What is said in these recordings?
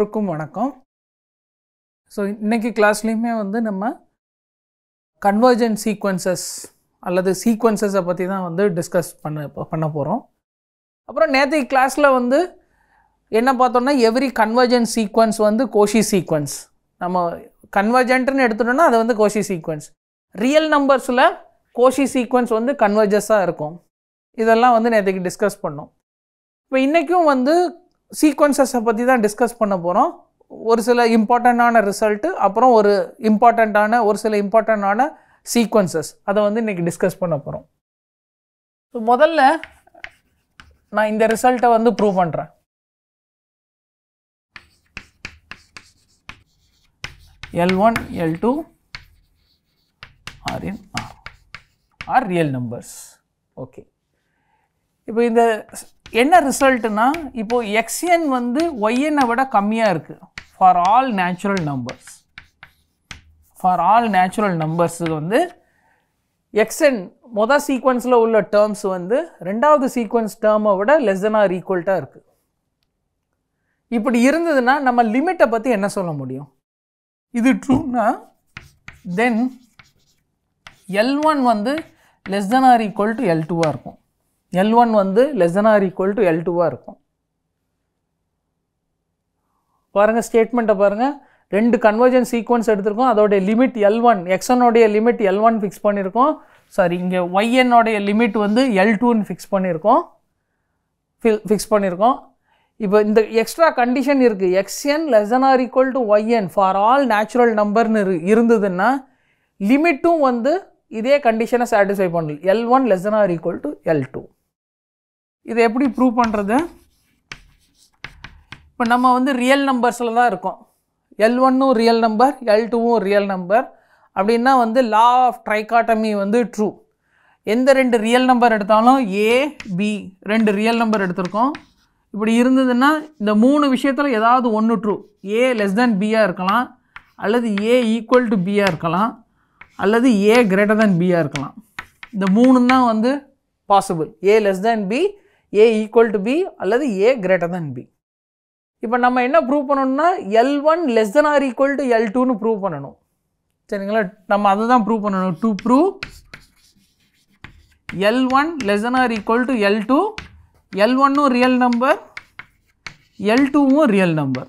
எல்லோருக்கும் வணக்கம் ஸோ இன்றைக்கி கிளாஸ்லேயுமே வந்து நம்ம கன்வர்ஜென்ட் சீக்வன்சஸ் அல்லது சீக்வன்சஸை பற்றி தான் வந்து டிஸ்கஸ் பண்ண பண்ண போகிறோம் அப்புறம் நேற்று கிளாஸில் வந்து என்ன பார்த்தோம்னா எவ்ரி கன்வர்ஜென்ட் சீக்வன்ஸ் வந்து கோஷி சீக்வன்ஸ் நம்ம கன்வர்ஜென்ட்னு எடுத்துட்டோம்னா அது வந்து கோஷி சீக்வன்ஸ் ரியல் நம்பர்ஸில் கோஷி சீக்வன்ஸ் வந்து கன்வர்ஜஸாக இருக்கும் இதெல்லாம் வந்து நேற்றுக்கு டிஸ்கஸ் பண்ணோம் இப்போ இன்றைக்கும் வந்து சீக்வன்சஸை பற்றி தான் டிஸ்கஸ் பண்ண போகிறோம் ஒரு சில இம்பார்ட்டண்ட்டான ரிசல்ட்டு அப்புறம் ஒரு இம்பார்ட்டண்ட்டான ஒரு சில இம்பார்ட்டண்ட்டான சீக்வன்சஸ் அதை வந்து இன்றைக்கி டிஸ்கஸ் பண்ண போகிறோம் ஸோ முதல்ல நான் இந்த ரிசல்ட்டை வந்து ப்ரூவ் பண்ணுறேன் L L two R N R R real numbers okay இப்போ இந்த என்ன ரிசல்ட்டுனா இப்போது எக்ஸ்என் வந்து ஒய்என்னை விட கம்மியாக இருக்குது for all natural numbers for all natural நம்பர்ஸுக்கு வந்து எக்ஸ்என் மொதல் சீக்வன்ஸில் உள்ள டேர்ம்ஸ் வந்து ரெண்டாவது சீக்வன்ஸ் டேர்மை விட லெஸ் தென் ஆர் ஈக்குவல்ட்டாக இருக்குது இப்படி இருந்ததுன்னா நம்ம லிமிட்டை பற்றி என்ன சொல்ல முடியும் இது ட்ரூனா தென் எல் ஒன் வந்து less than or equal to L டூவாக இருக்கும் எல் ஒன் வந்து less than or equal to L டூவாக இருக்கும் பாருங்கள் ஸ்டேட்மெண்ட்டை பாருங்கள் ரெண்டு convergence sequence எடுத்திருக்கோம் அதோடைய லிமிட் எல் ஒன் எக்ஸனுடைய லிமிட் எல் ஒன் ஃபிக்ஸ் பண்ணியிருக்கோம் சாரி இங்கே ஒய்என்னுடைய லிமிட் வந்து எல் டூன்னு ஃபிக்ஸ் பண்ணியிருக்கோம் ஃபிக்ஸ் பண்ணியிருக்கோம் இப்போ இந்த எக்ஸ்ட்ரா கண்டிஷன் இருக்குது X N less than or equal to yn for all natural நம்பர்னு இருந்ததுன்னா லிமிட்டும் வந்து இதே கண்டிஷனை சாட்டிஸ்ஃபை பண்ணல L one than or equal equal L2 L two இதை எப்படி ப்ரூவ் பண்ணுறது இப்போ நம்ம வந்து ரியல் நம்பர்ஸில் தான் இருக்கோம் எல் ஒன்னும் ரியல் நம்பர் எல் டூவும் ரியல் நம்பர் அப்படின்னா வந்து லா ஆஃப் ட்ரைகாட்டமி வந்து ட்ரூ எந்த ரெண்டு ரியல் நம்பர் எடுத்தாலும் ஏ பி ரெண்டு ரியல் நம்பர் எடுத்திருக்கோம் இப்படி இருந்ததுன்னா இந்த மூணு விஷயத்தில் ஏதாவது ஒன்று ட்ரூ ஏ லெஸ் தேன் பியாக இருக்கலாம் அல்லது ஏ ஈக்குவல் டு பியாக இருக்கலாம் அல்லது ஏ கிரேட்டர் தேன் பியாக இருக்கலாம் இந்த மூணு தான் வந்து possible A less than B A equal to B அல்லது ஏ கிரேட்டர் தென் பி இப்போ நம்ம என்ன ப்ரூவ் பண்ணணும்னா L one less than or equal to L டூன்னு ப்ரூவ் பண்ணணும் சரிங்களா நம்ம அதை தான் ப்ரூவ் பண்ணணும் to prove L one less than or equal to L two L ஒன்னும் ரியல் நம்பர் எல் டூவும் ரியல் நம்பர்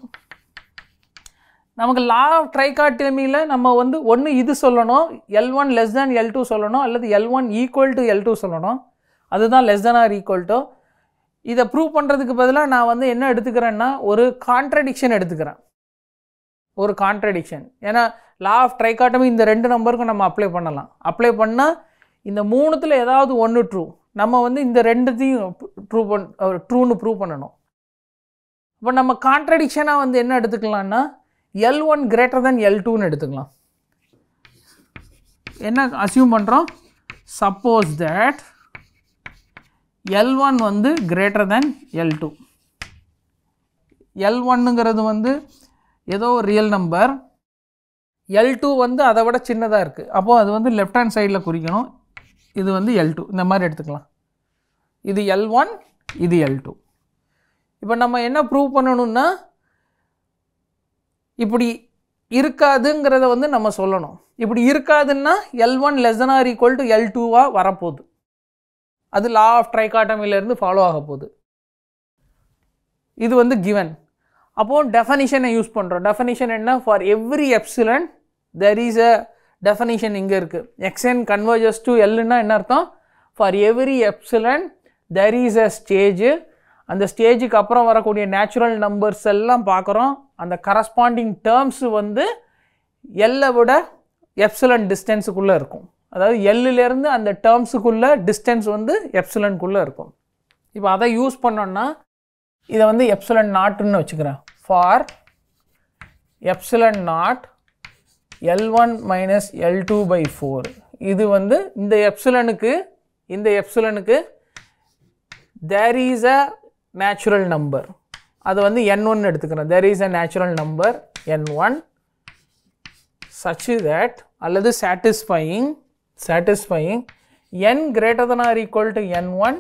நமக்கு லா ஆஃப் ட்ரைகாட்டிலமியில் நம்ம வந்து ஒன்று இது சொல்லணும் L one less than L two சொல்லணும் அல்லது L one equal to L two சொல்லணும் அதுதான் less than or equal two இதை ப்ரூவ் பண்ணுறதுக்கு பதிலாக நான் வந்து என்ன எடுத்துக்கிறேன்னா ஒரு கான்ட்ரடிக்ஷன் எடுத்துக்கிறேன் ஒரு கான்ட்ரடிக்ஷன் ஏன்னா லா ஆஃப் ட்ரைகாட்டமி இந்த ரெண்டு நம்பருக்கும் நம்ம அப்ளை பண்ணலாம் அப்ளை பண்ணால் இந்த மூணுத்தில் ஏதாவது ஒன்று ட்ரூ நம்ம வந்து இந்த ரெண்டுத்தையும் ட்ரூ பண் ட்ரூன்னு ப்ரூவ் பண்ணணும் இப்போ நம்ம கான்ட்ரடிக்ஷனாக வந்து என்ன எடுத்துக்கலாம்னா L one greater than L டூன்னு எடுத்துக்கலாம் என்ன அசியூம் பண்ணுறோம் சப்போஸ் தட் எல் ஒன் வந்து greater than L two L ஒன்னுங்கிறது வந்து ஏதோ ஒரு ரியல் நம்பர் எல் டூ வந்து அதை விட சின்னதாக இருக்குது அப்போது அது வந்து லெஃப்ட் ஹேண்ட் சைடில் குறிக்கணும் இது வந்து எல் டூ இந்த மாதிரி எடுத்துக்கலாம் இது எல் ஒன் இது எல் டூ இப்போ நம்ம என்ன ப்ரூவ் பண்ணணும்னா இப்படி இருக்காதுங்கிறத வந்து நம்ம சொல்லணும் இப்படி இருக்காதுன்னா L one less than or equal to L டூவாக வரப்போகுது அது லா ஆஃப் ட்ரைகாட்டமிலேருந்து ஃபாலோ ஆக போகுது இது வந்து கிவன் அப்போது டெஃபனிஷனை யூஸ் பண்ணுறோம் டெஃபனிஷன் என்ன for every epsilon there is a definition இங்கே இருக்குது எக்ஸன் கன்வர்ஜஸ் டு எல்னா என்ன அர்த்தம் for every epsilon there is a stage அந்த ஸ்டேஜுக்கு அப்புறம் வரக்கூடிய நேச்சுரல் நம்பர்ஸ் எல்லாம் பார்க்குறோம் அந்த கரஸ்பாண்டிங் டேர்ம்ஸு வந்து எல்லை விட எப்சிலன் டிஸ்டன்ஸுக்குள்ளே இருக்கும் அதாவது எல்லிலேருந்து அந்த டேர்ம்ஸுக்குள்ளே டிஸ்டன்ஸ் வந்து எப்சுலனுக்குள்ளே இருக்கும் இப்போ அதை யூஸ் பண்ணோன்னா இதை வந்து எப்சுலன் நாட்டுன்னு வச்சுக்கிறேன் for epsilon not L one minus L two by four இது வந்து இந்த எப்சுலனுக்கு இந்த எப்சுலனுக்கு there is a natural number அது வந்து என் ஒன் எடுத்துக்கிறேன் there is a natural number N one such that அல்லது satisfying satisfying n greater than or equal to n1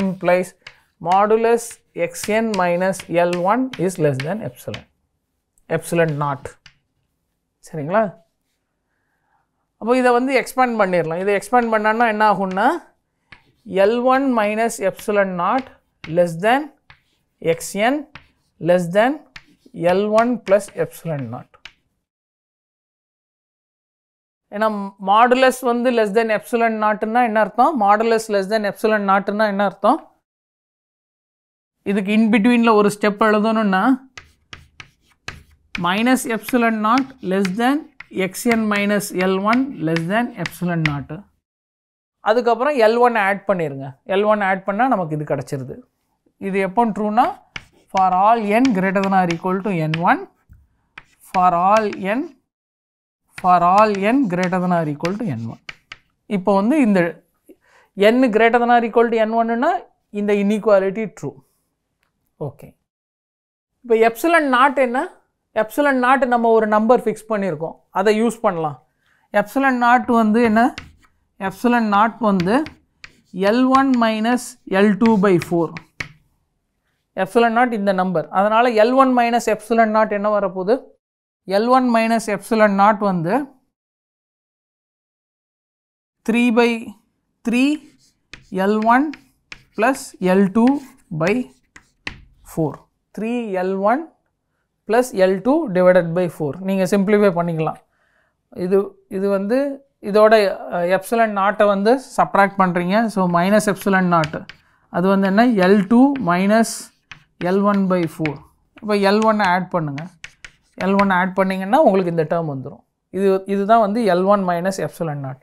implies modulus xn minus L1 is less than epsilon, epsilon naught சரிங்களா அப்போ இதை வந்து expand பண்ணிடலாம் இதை expand பண்ணோன்னா என்ன ஆகும்னா L one minus epsilon naught less than X N less than L one plus epsilon naught ஏன்னா மாடுலஸ் வந்து லெஸ் தென் எப்சுலன் நாட்டுன்னா என்ன அர்த்தம் மாடுலஸ் லெஸ் தென் எப்சுலன் நாட்டுன்னா என்ன அர்த்தம் இதுக்கு இன்பிட்வீனில் ஒரு ஸ்டெப் எழுதணும்னா minus epsilon naught less than X N minus L one less than epsilon naught அதுக்கப்புறம் எல் ஒன் ஆட் பண்ணிடுங்க எல் ஒன் ஆட் பண்ணால் நமக்கு இது கிடச்சிருது இது எப்போ ட்ரூனா for all N greater than or equal to N one for all N for all N greater than or equal to N one இப்போ வந்து இந்த N greater than or equal to N ஒன்னுனா இந்த இன்இக்வாலிட்டி ட்ரூ ஓகே இப்போ epsilon naught என்ன epsilon naught நம்ம ஒரு number fix பண்ணியிருக்கோம் அதை யூஸ் பண்ணலாம் எப்சிலன் நாட் வந்து என்ன எப்சிலன் நாட் வந்து L one minus L two by four epsilon naught இந்த நம்பர் அதனால் L one minus epsilon naught என்ன வரப்போகுது L one minus epsilon naught வந்து three by three L one plus L two by four three L one plus L two divided by four நீங்கள் simplify பண்ணிக்கலாம் இது இது வந்து இதோட எப்சிலன் நாட்டை வந்து சப்ராக்ட் பண்ணுறீங்க ஸோ மைனஸ் எப்சிலன் நாட்டு அது வந்து என்ன L two minus L one by four இப்போ எல் ஒன்னை ஆட் பண்ணுங்கள் எல் ஒன் ஆட் பண்ணிங்கன்னா உங்களுக்கு இந்த டேர்ம் வந்துடும் இது இதுதான் வந்து L one minus epsilon naught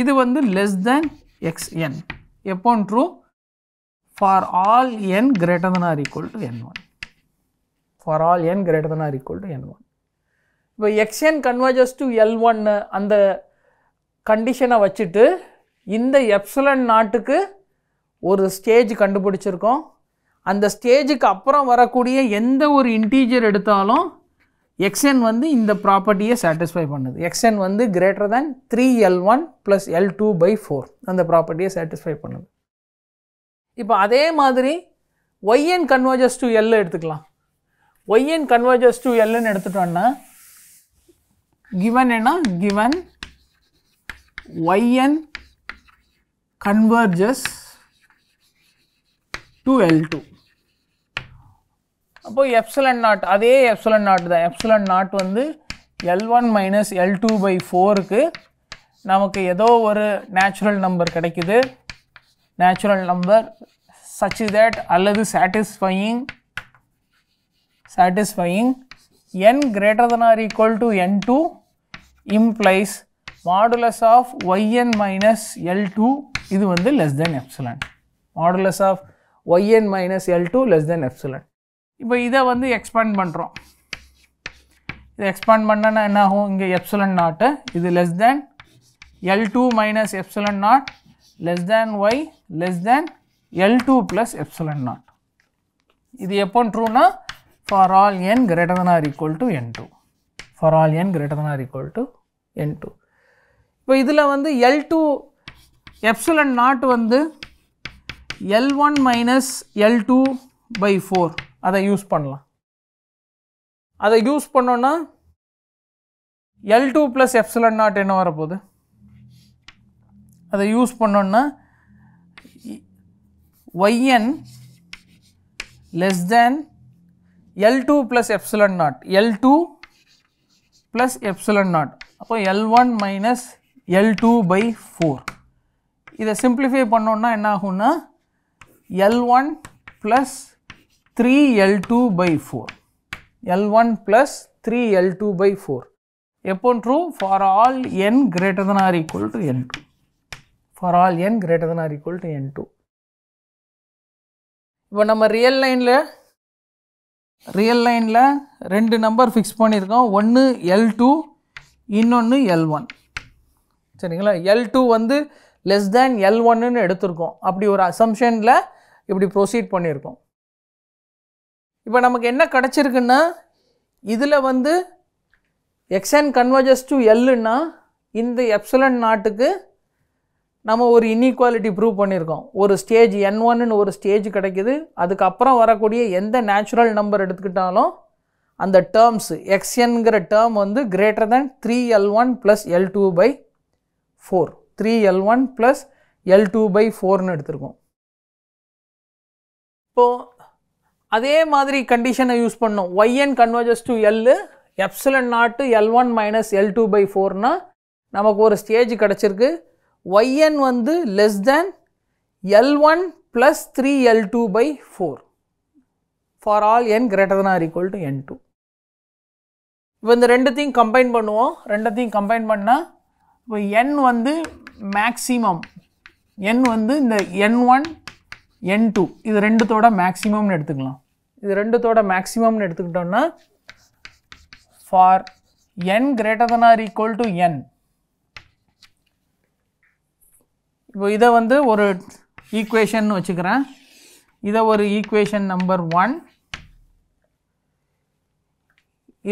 இது வந்து லெஸ் தேன் எக்ஸ் என் எப்போன் true for all N greater than or equal to N one for all N greater than or equal to N one இப்போ X N converges to L ஒன்னு அந்த கண்டிஷனை வச்சுட்டு இந்த epsilon நாட்டுக்கு ஒரு ஸ்டேஜ் கண்டுபிடிச்சிருக்கோம் அந்த ஸ்டேஜுக்கு அப்புறம் வரக்கூடிய எந்த ஒரு இன்டீஜர் எடுத்தாலும் எக்ஸ்என் வந்து இந்த ப்ராப்பர்ட்டியை சாட்டிஸ்ஃபை பண்ணுது எக்ஸ்என் வந்து greater than three L one plus L two by four அந்த ப்ராப்பர்ட்டியை சாட்டிஸ்ஃபை பண்ணுது இப்போ அதே மாதிரி ஒய்என் கன்வர்ஜஸ் டு எல் எடுத்துக்கலாம் ஒய்என் கன்வர்ஜஸ் டு எல்னு எடுத்துட்டோம்னா கிவன் என்ன given Y N converges to L two அப்போது எப்சலன் நாட் அதே எப்சலன் நாட் தான் எப்சலன் நாட் வந்து L one minus L two by ஃபோருக்கு நமக்கு ஏதோ ஒரு நேச்சுரல் நம்பர் கிடைக்குது நேச்சுரல் நம்பர் சச் தேட் அல்லது satisfying satisfying N greater than or equal to N two implies modulus of Y N minus L two இது வந்து less than epsilon modulus of Y N minus L two less than epsilon இப்போ இதை வந்து expand பண்ணுறோம் இதை expand பண்ணனா என்ன ஆகும் இங்கே எப்சலன் நாட்டு இது less than L two minus epsilon naught less than Y less than L two plus epsilon naught இது எப்போ ட்ரூனா for all N greater than or equal to N two for all N greater than or equal to N two இப்போ இதில் வந்து L two epsilon naught வந்து L one minus L two by four அதை use பண்ணலாம் அதை use பண்ணோன்னா L two plus epsilon not என்ன வரப்போகுது அதை யூஸ் பண்ணோன்னா Y N less than L two plus epsilon naught L two plus epsilon naught அப்போ L one minus L two by four இதை சிம்பிளிஃபை பண்ணோன்னா என்ன ஆகும்னா L one plus 3L2 by 4. L1 plus 3L2 by 4. Upon true for all n greater than or equal to n2. For all n greater than or equal to n2. இப்போ நம்ம real லைனில் real லைனில் ரெண்டு number fix பண்ணியிருக்கோம் ஒன்று L two இன்னொன்று L one சரிங்களா L two வந்து லெஸ் தேன் எல் ஒன்னுன்னு எடுத்திருக்கோம் அப்படி ஒரு அசம்ஷனில் இப்படி ப்ரொசீட் பண்ணியிருக்கோம் இப்போ நமக்கு என்ன கிடச்சிருக்குன்னா இதில் வந்து எக்ஸ்என் கன்வர்ஜஸ் டு எல்லுன்னா இந்த எப்சலன் நாட்டுக்கு நம்ம ஒரு இன்இக்வாலிட்டி ப்ரூவ் பண்ணியிருக்கோம் ஒரு ஸ்டேஜ் என் ஒன்னு ஒரு ஸ்டேஜ் கிடைக்கிது அதுக்கப்புறம் வரக்கூடிய எந்த நேச்சுரல் நம்பர் எடுத்துக்கிட்டாலும் அந்த டேர்ம்ஸு எக்ஸ்என்கிற டேர்ம் வந்து greater than three L one plus L two by four three L one plus L two by ஃபோர்னு எடுத்திருக்கோம் இப்போது அதே மாதிரி கண்டிஷனை யூஸ் பண்ணோம் Y N converges to L epsilon naught L one minus L two by ஃபோர்னால் நமக்கு ஒரு ஸ்டேஜ் கிடச்சிருக்கு ஒய்என் வந்து less than L one plus three L two by four for all N greater than or equal to N two இப்போ இந்த ரெண்டுத்தையும் combine பண்ணுவோம் ரெண்டுத்தையும் கம்பைன் பண்ணால் இப்போ என் வந்து மேக்ஸிமம் என் வந்து இந்த என் ஒன் என் டூ இது ரெண்டுத்தோட மேக்ஸிமம்னு எடுத்துக்கலாம் இது ரெண்டுத்தோட மேக்ஸிமம்னு எடுத்துக்கிட்டோன்னா for N greater than or equal to N இப்போ இதை வந்து ஒரு ஈக்குவேஷன் வச்சுக்கிறேன் இதை ஒரு ஈக்குவேஷன் நம்பர் ஒன்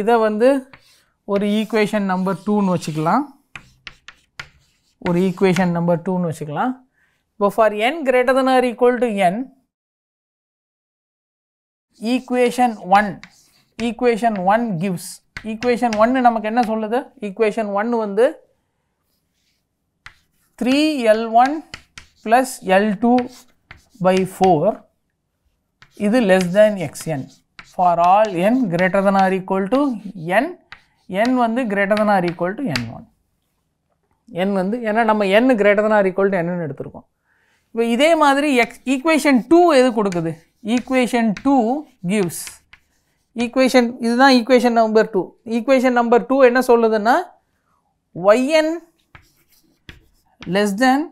இதை வந்து ஒரு ஈக்குவேஷன் நம்பர் டூன்னு வச்சுக்கலாம் ஒரு ஈக்குவேஷன் நம்பர் டூன்னு வச்சுக்கலாம் But for n greater than or equal to n, equation 1, equation 1 gives, equation 1 நமக்கு என்ன சொல்லுது, equation 1 வந்து 3L1 plus L2 by 4 இது less than xn for all n greater than or equal to n n வந்து greater than or equal to n1 n வந்து ஏன்னா நம்ம n greater than or equal to n எடுத்திருக்கோம் இப்போ இதே மாதிரி X equation two எது கொடுக்குது ஈக்குவேஷன் டூ கிவ்ஸ் ஈக்குவேஷன் இதுதான் equation number two equation number two என்ன சொல்லுதுன்னா Y N less than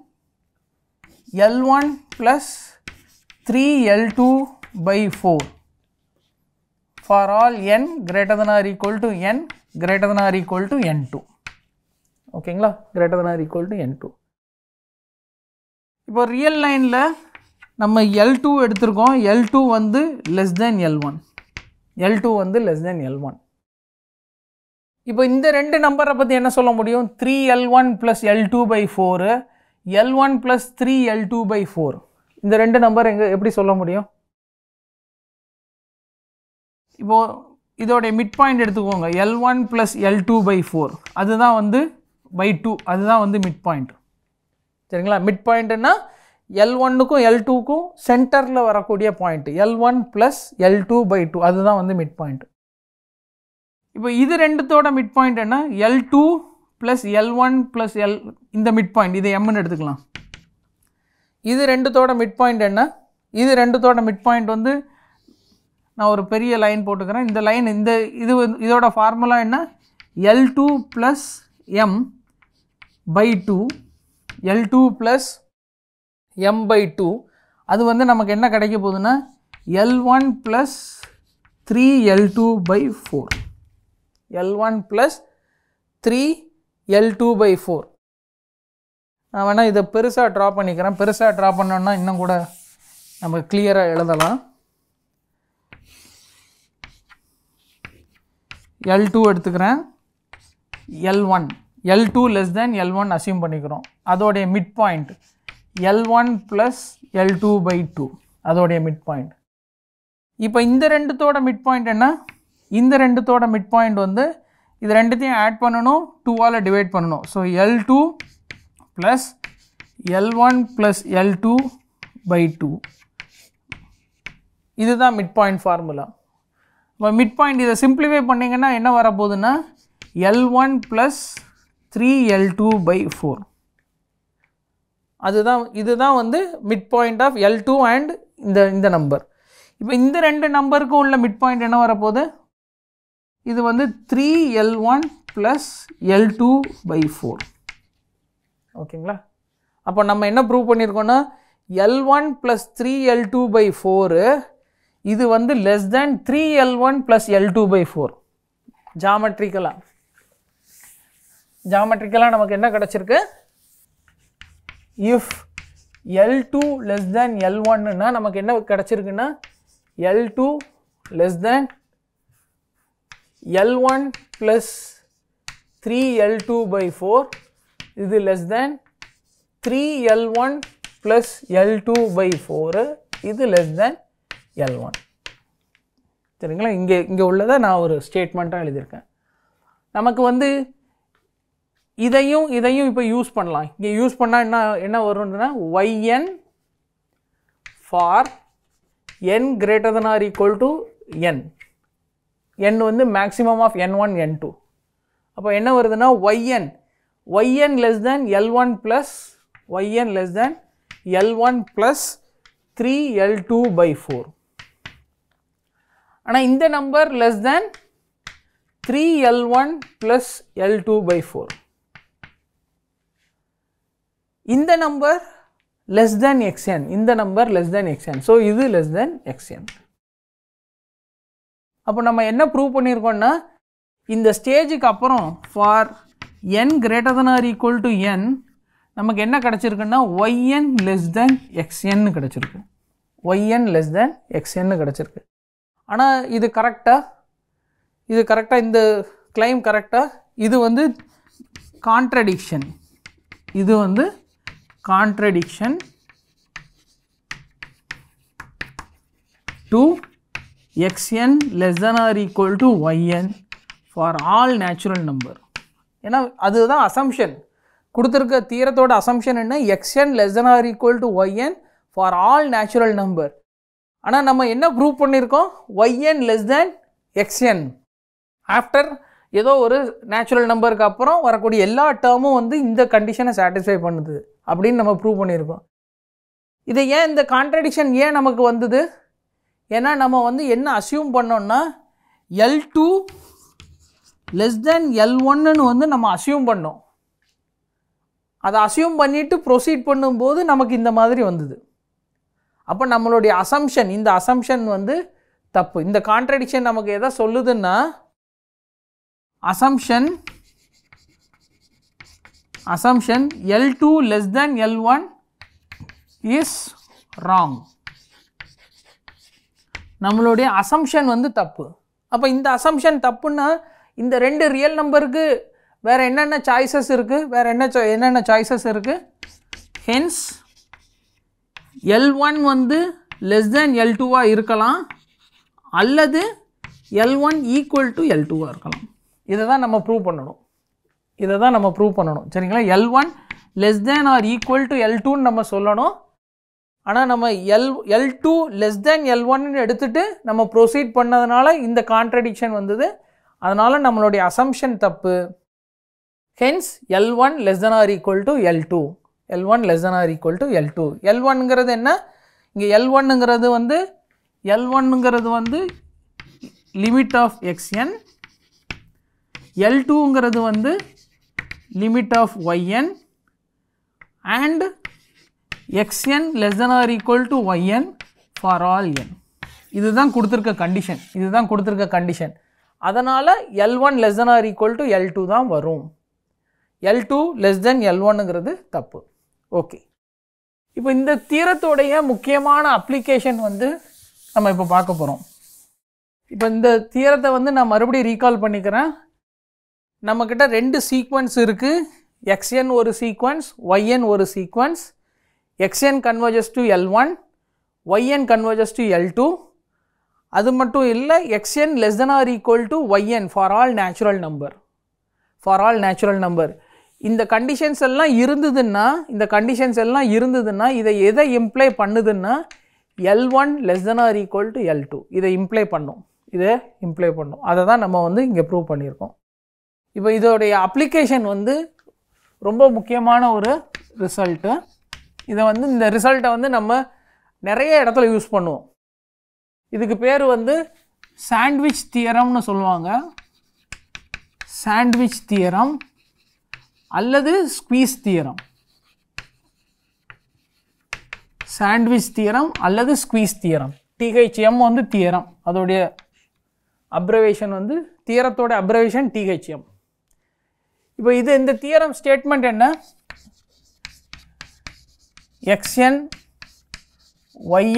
L one plus three L two by four all N greater than or equal to N greater than or equal to N two ஓகேங்களா than or equal to N two இப்போ real லைனில் நம்ம L two எடுத்திருக்கோம் L two வந்து less than L one L two வந்து less than L one இப்போ இந்த ரெண்டு நம்பரை பற்றி என்ன சொல்ல முடியும் three L one plus L two by four L one plus three L two by four இந்த ரெண்டு நம்பர் எங்கே எப்படி சொல்ல முடியும் இப்போது இதோடைய மிட் பாயிண்ட் எடுத்துக்கோங்க L one plus L two by four அதுதான் வந்து பை டூ அதுதான் வந்து மிட் பாயிண்ட் சரிங்களா மிட் பாயிண்ட்டுன்னா எல் ஒன்னுக்கும் எல் டூக்கும் சென்டரில் வரக்கூடிய point L one plus L two by two அதுதான் வந்து மிட் பாயிண்ட் இப்போ இது ரெண்டுத்தோட மிட் பாயிண்ட் என்ன L two plus L one plus L இந்த மிட் பாயிண்ட் இதை எம்னு எடுத்துக்கலாம் இது ரெண்டுத்தோட மிட் பாயிண்ட் என்ன இது ரெண்டுத்தோட மிட் பாயிண்ட் வந்து நான் ஒரு பெரிய லைன் போட்டுக்கிறேன் இந்த லைன் இந்த இது இதோட ஃபார்முலா என்ன L two plus M by two L two plus M by two அது வந்து நமக்கு என்ன கிடைக்க போகுதுன்னா L one plus three L two by four L one plus three L two by four நான் வேணால் இதை பெருசாக ட்ரா பண்ணிக்கிறேன் பெருசாக ட்ரா பண்ணோன்னா இன்னும் கூட நம்ம கிளியராக எழுதலாம் எல் டூ எடுத்துக்கிறேன் L one L two less than L one assume பண்ணிக்கிறோம் அதோடைய mid point L one plus L two by two அதோடைய மிட் பாயிண்ட் இப்போ இந்த ரெண்டுத்தோட மிட் பாயிண்ட் என்ன இந்த ரெண்டுத்தோட மிட் பாயிண்ட் வந்து இது ரெண்டுத்தையும் ஆட் பண்ணணும் டூவால் டிவைட் பண்ணணும் so L two plus L one plus L two by two இதுதான் மிட் பாயிண்ட் ஃபார்முலா இப்போ மிட் பாயிண்ட் இதை சிம்பிளிஃபை பண்ணிங்கன்னா என்ன வரப்போகுதுன்னா L one plus three L two by four அதுதான் இதுதான் வந்து mid point of L two and இந்த இந்த நம்பர் இப்போ இந்த ரெண்டு நம்பருக்கும் உள்ள மிட் பாயிண்ட் என்ன வரப்போகுது இது வந்து three L one plus L two by four ஓகேங்களா அப்போ நம்ம என்ன ப்ரூவ் பண்ணியிருக்கோன்னா L one plus three L two by four இது வந்து less than three L one plus L two by four ஜாமெட்ரிக்கலாக ஜாமெட்ரிக்கலாக நமக்கு என்ன கிடச்சிருக்கு if L two less than L ஒன்னுன்னா நமக்கு என்ன கிடச்சிருக்குன்னா L two less than L one plus three L two by four இது less than three L one plus L two by four இது லெஸ் தேன் எல் ஒன் சரிங்களா இங்கே இங்கே உள்ளதை நான் ஒரு ஸ்டேட்மெண்ட்டாக எழுதியிருக்கேன் நமக்கு வந்து இதையும் இதையும் இப்போ யூஸ் பண்ணலாம் இங்கே யூஸ் பண்ணால் என்ன என்ன வரும்னா Y N for N greater than or equal to N N வந்து maximum of N one N two அப்போ என்ன வருதுன்னா Y N Y N less than L one plus Y N less than L one plus three L two by four ஆனால் இந்த number less than three L one plus L two by four இந்த number less than X N இந்த number less than X N so இது less than xn அப்போ நம்ம என்ன prove பண்ணியிருக்கோம்னா இந்த ஸ்டேஜுக்கு அப்புறம் for N greater than or equal to N நமக்கு என்ன கிடச்சிருக்குன்னா ஒய்என் லெஸ் தேன் எக்ஸ்என்னு கிடச்சிருக்கு ஒய்என் லெஸ் தேன் எக்ஸ்என்னு கிடச்சிருக்கு ஆனால் இது கரெக்டாக இது கரெக்டாக இந்த கிளைம் கரெக்டாக இது வந்து கான்ட்ரடிக்ஷன் இது வந்து contradiction to xn less than or equal to yn for all natural number ஏன்னா அதுதான் அசம்ஷன் கொடுத்துருக்க தீரத்தோட அசம்ஷன் என்ன X N less than or equal to yn for all natural number ஆனால் நம்ம என்ன ப்ரூவ் பண்ணியிருக்கோம் Y N less than X N after ஏதோ ஒரு நேச்சுரல் நம்பருக்கு அப்புறம் வரக்கூடிய எல்லா டேர்மும் வந்து இந்த கண்டிஷனை சாட்டிஸ்ஃபை பண்ணுது அப்படின்னு நம்ம ப்ரூவ் பண்ணியிருக்கோம் இது ஏன் இந்த கான்ட்ரடிக்ஷன் ஏன் நமக்கு வந்தது ஏன்னா நம்ம வந்து என்ன அசியூம் பண்ணோம்னா L two less than L ஒன்னு வந்து நம்ம அசியூம் பண்ணோம் அதை அசியூம் பண்ணிவிட்டு ப்ரொசீட் பண்ணும்போது நமக்கு இந்த மாதிரி வந்தது அப்போ நம்மளுடைய அசம்ஷன் இந்த அசம்ஷன் வந்து தப்பு இந்த கான்ட்ரடிக்ஷன் நமக்கு எதை சொல்லுதுன்னா assumption assumption L2 less than L1 is wrong. நம்மளுடைய அசம்ஷன் வந்து தப்பு அப்போ இந்த அசம்ஷன் தப்புன்னா இந்த ரெண்டு ரியல் நம்பருக்கு வேறு என்னென்ன சாய்ஸஸ் இருக்குது வேறு என்ன என்னென்ன சாய்ஸஸ் இருக்குது ஹென்ஸ் எல் ஒன் வந்து லெஸ் தேன் எல் டூவாக இருக்கலாம் அல்லது L one equal to L டூவாக இருக்கலாம் இதை தான் நம்ம ப்ரூவ் பண்ணணும் இதை தான் நம்ம ப்ரூவ் பண்ணணும் சரிங்களா L one less than or equal to L டூன்னு நம்ம சொல்லணும் ஆனால் நம்ம L L two less than L ஒன்னு எடுத்துகிட்டு நம்ம ப்ரொசீட் பண்ணதுனால இந்த கான்ட்ரடிக்ஷன் வந்தது அதனால் நம்மளுடைய அசம்ஷன் தப்பு hence L one less than or equal to L two L one less than or equal to L two L ஒன்ங்கிறது என்ன இங்கே எல் ஒன்னுங்கிறது வந்து எல் ஒன்னுங்கிறது வந்து limit of X N L டூங்கிறது வந்து limit of yn and xn less than or equal to yn for all n இதுதான் கொடுத்துருக்க கண்டிஷன் இதுதான் கொடுத்துருக்க கண்டிஷன் அதனால் L one less than or equal to L two தான் வரும் L two less than L ஒன்னுங்கிறது தப்பு ஓகே இப்போ இந்த தீரத்துடைய முக்கியமான அப்ளிகேஷன் வந்து நம்ம இப்போ பார்க்க போகிறோம் இப்போ இந்த தீரத்தை வந்து நான் மறுபடியும் ரீகால் பண்ணிக்கிறேன் நம்மக்கிட்ட ரெண்டு சீக்வன்ஸ் இருக்குது எக்ஸ்என் ஒரு சீக்வன்ஸ் ஒய்என் ஒரு sequence X N converges to L one yn converges to L two அது மட்டும் இல்லை X N less than or equal to yn for all natural number for all natural number இந்த கண்டிஷன்ஸ் எல்லாம் இருந்ததுன்னா இந்த கண்டிஷன்ஸ் எல்லாம் இருந்ததுன்னா இதை எதை இம்ப்ளை பண்ணுதுன்னா L one less than or equal to L two இதை இம்ப்ளை பண்ணும் இதை இம்ப்ளை பண்ணும் அதை தான் நம்ம வந்து இங்கே ப்ரூவ் பண்ணியிருக்கோம் இப்போ இதோடைய அப்ளிகேஷன் வந்து ரொம்ப முக்கியமான ஒரு ரிசல்ட்டு இதை வந்து இந்த ரிசல்ட்டை வந்து நம்ம நிறைய இடத்துல யூஸ் பண்ணுவோம் இதுக்கு பேர் வந்து சாண்ட்விச் தியரம்னு சொல்லுவாங்க சாண்ட்விச் தியரம் அல்லது ஸ்குவீஸ் தியரம் சாண்ட்விச் தியரம் அல்லது ஸ்குவீஸ் தியரம் டிஹெச்எம் வந்து தியரம் அதோடைய அப்ரவேஷன் வந்து தியரத்தோட அப்ரவேஷன் டிஹெச்எம் இப்போ இது என்ன теорем ஸ்டேட்மென்ட் என்ன xn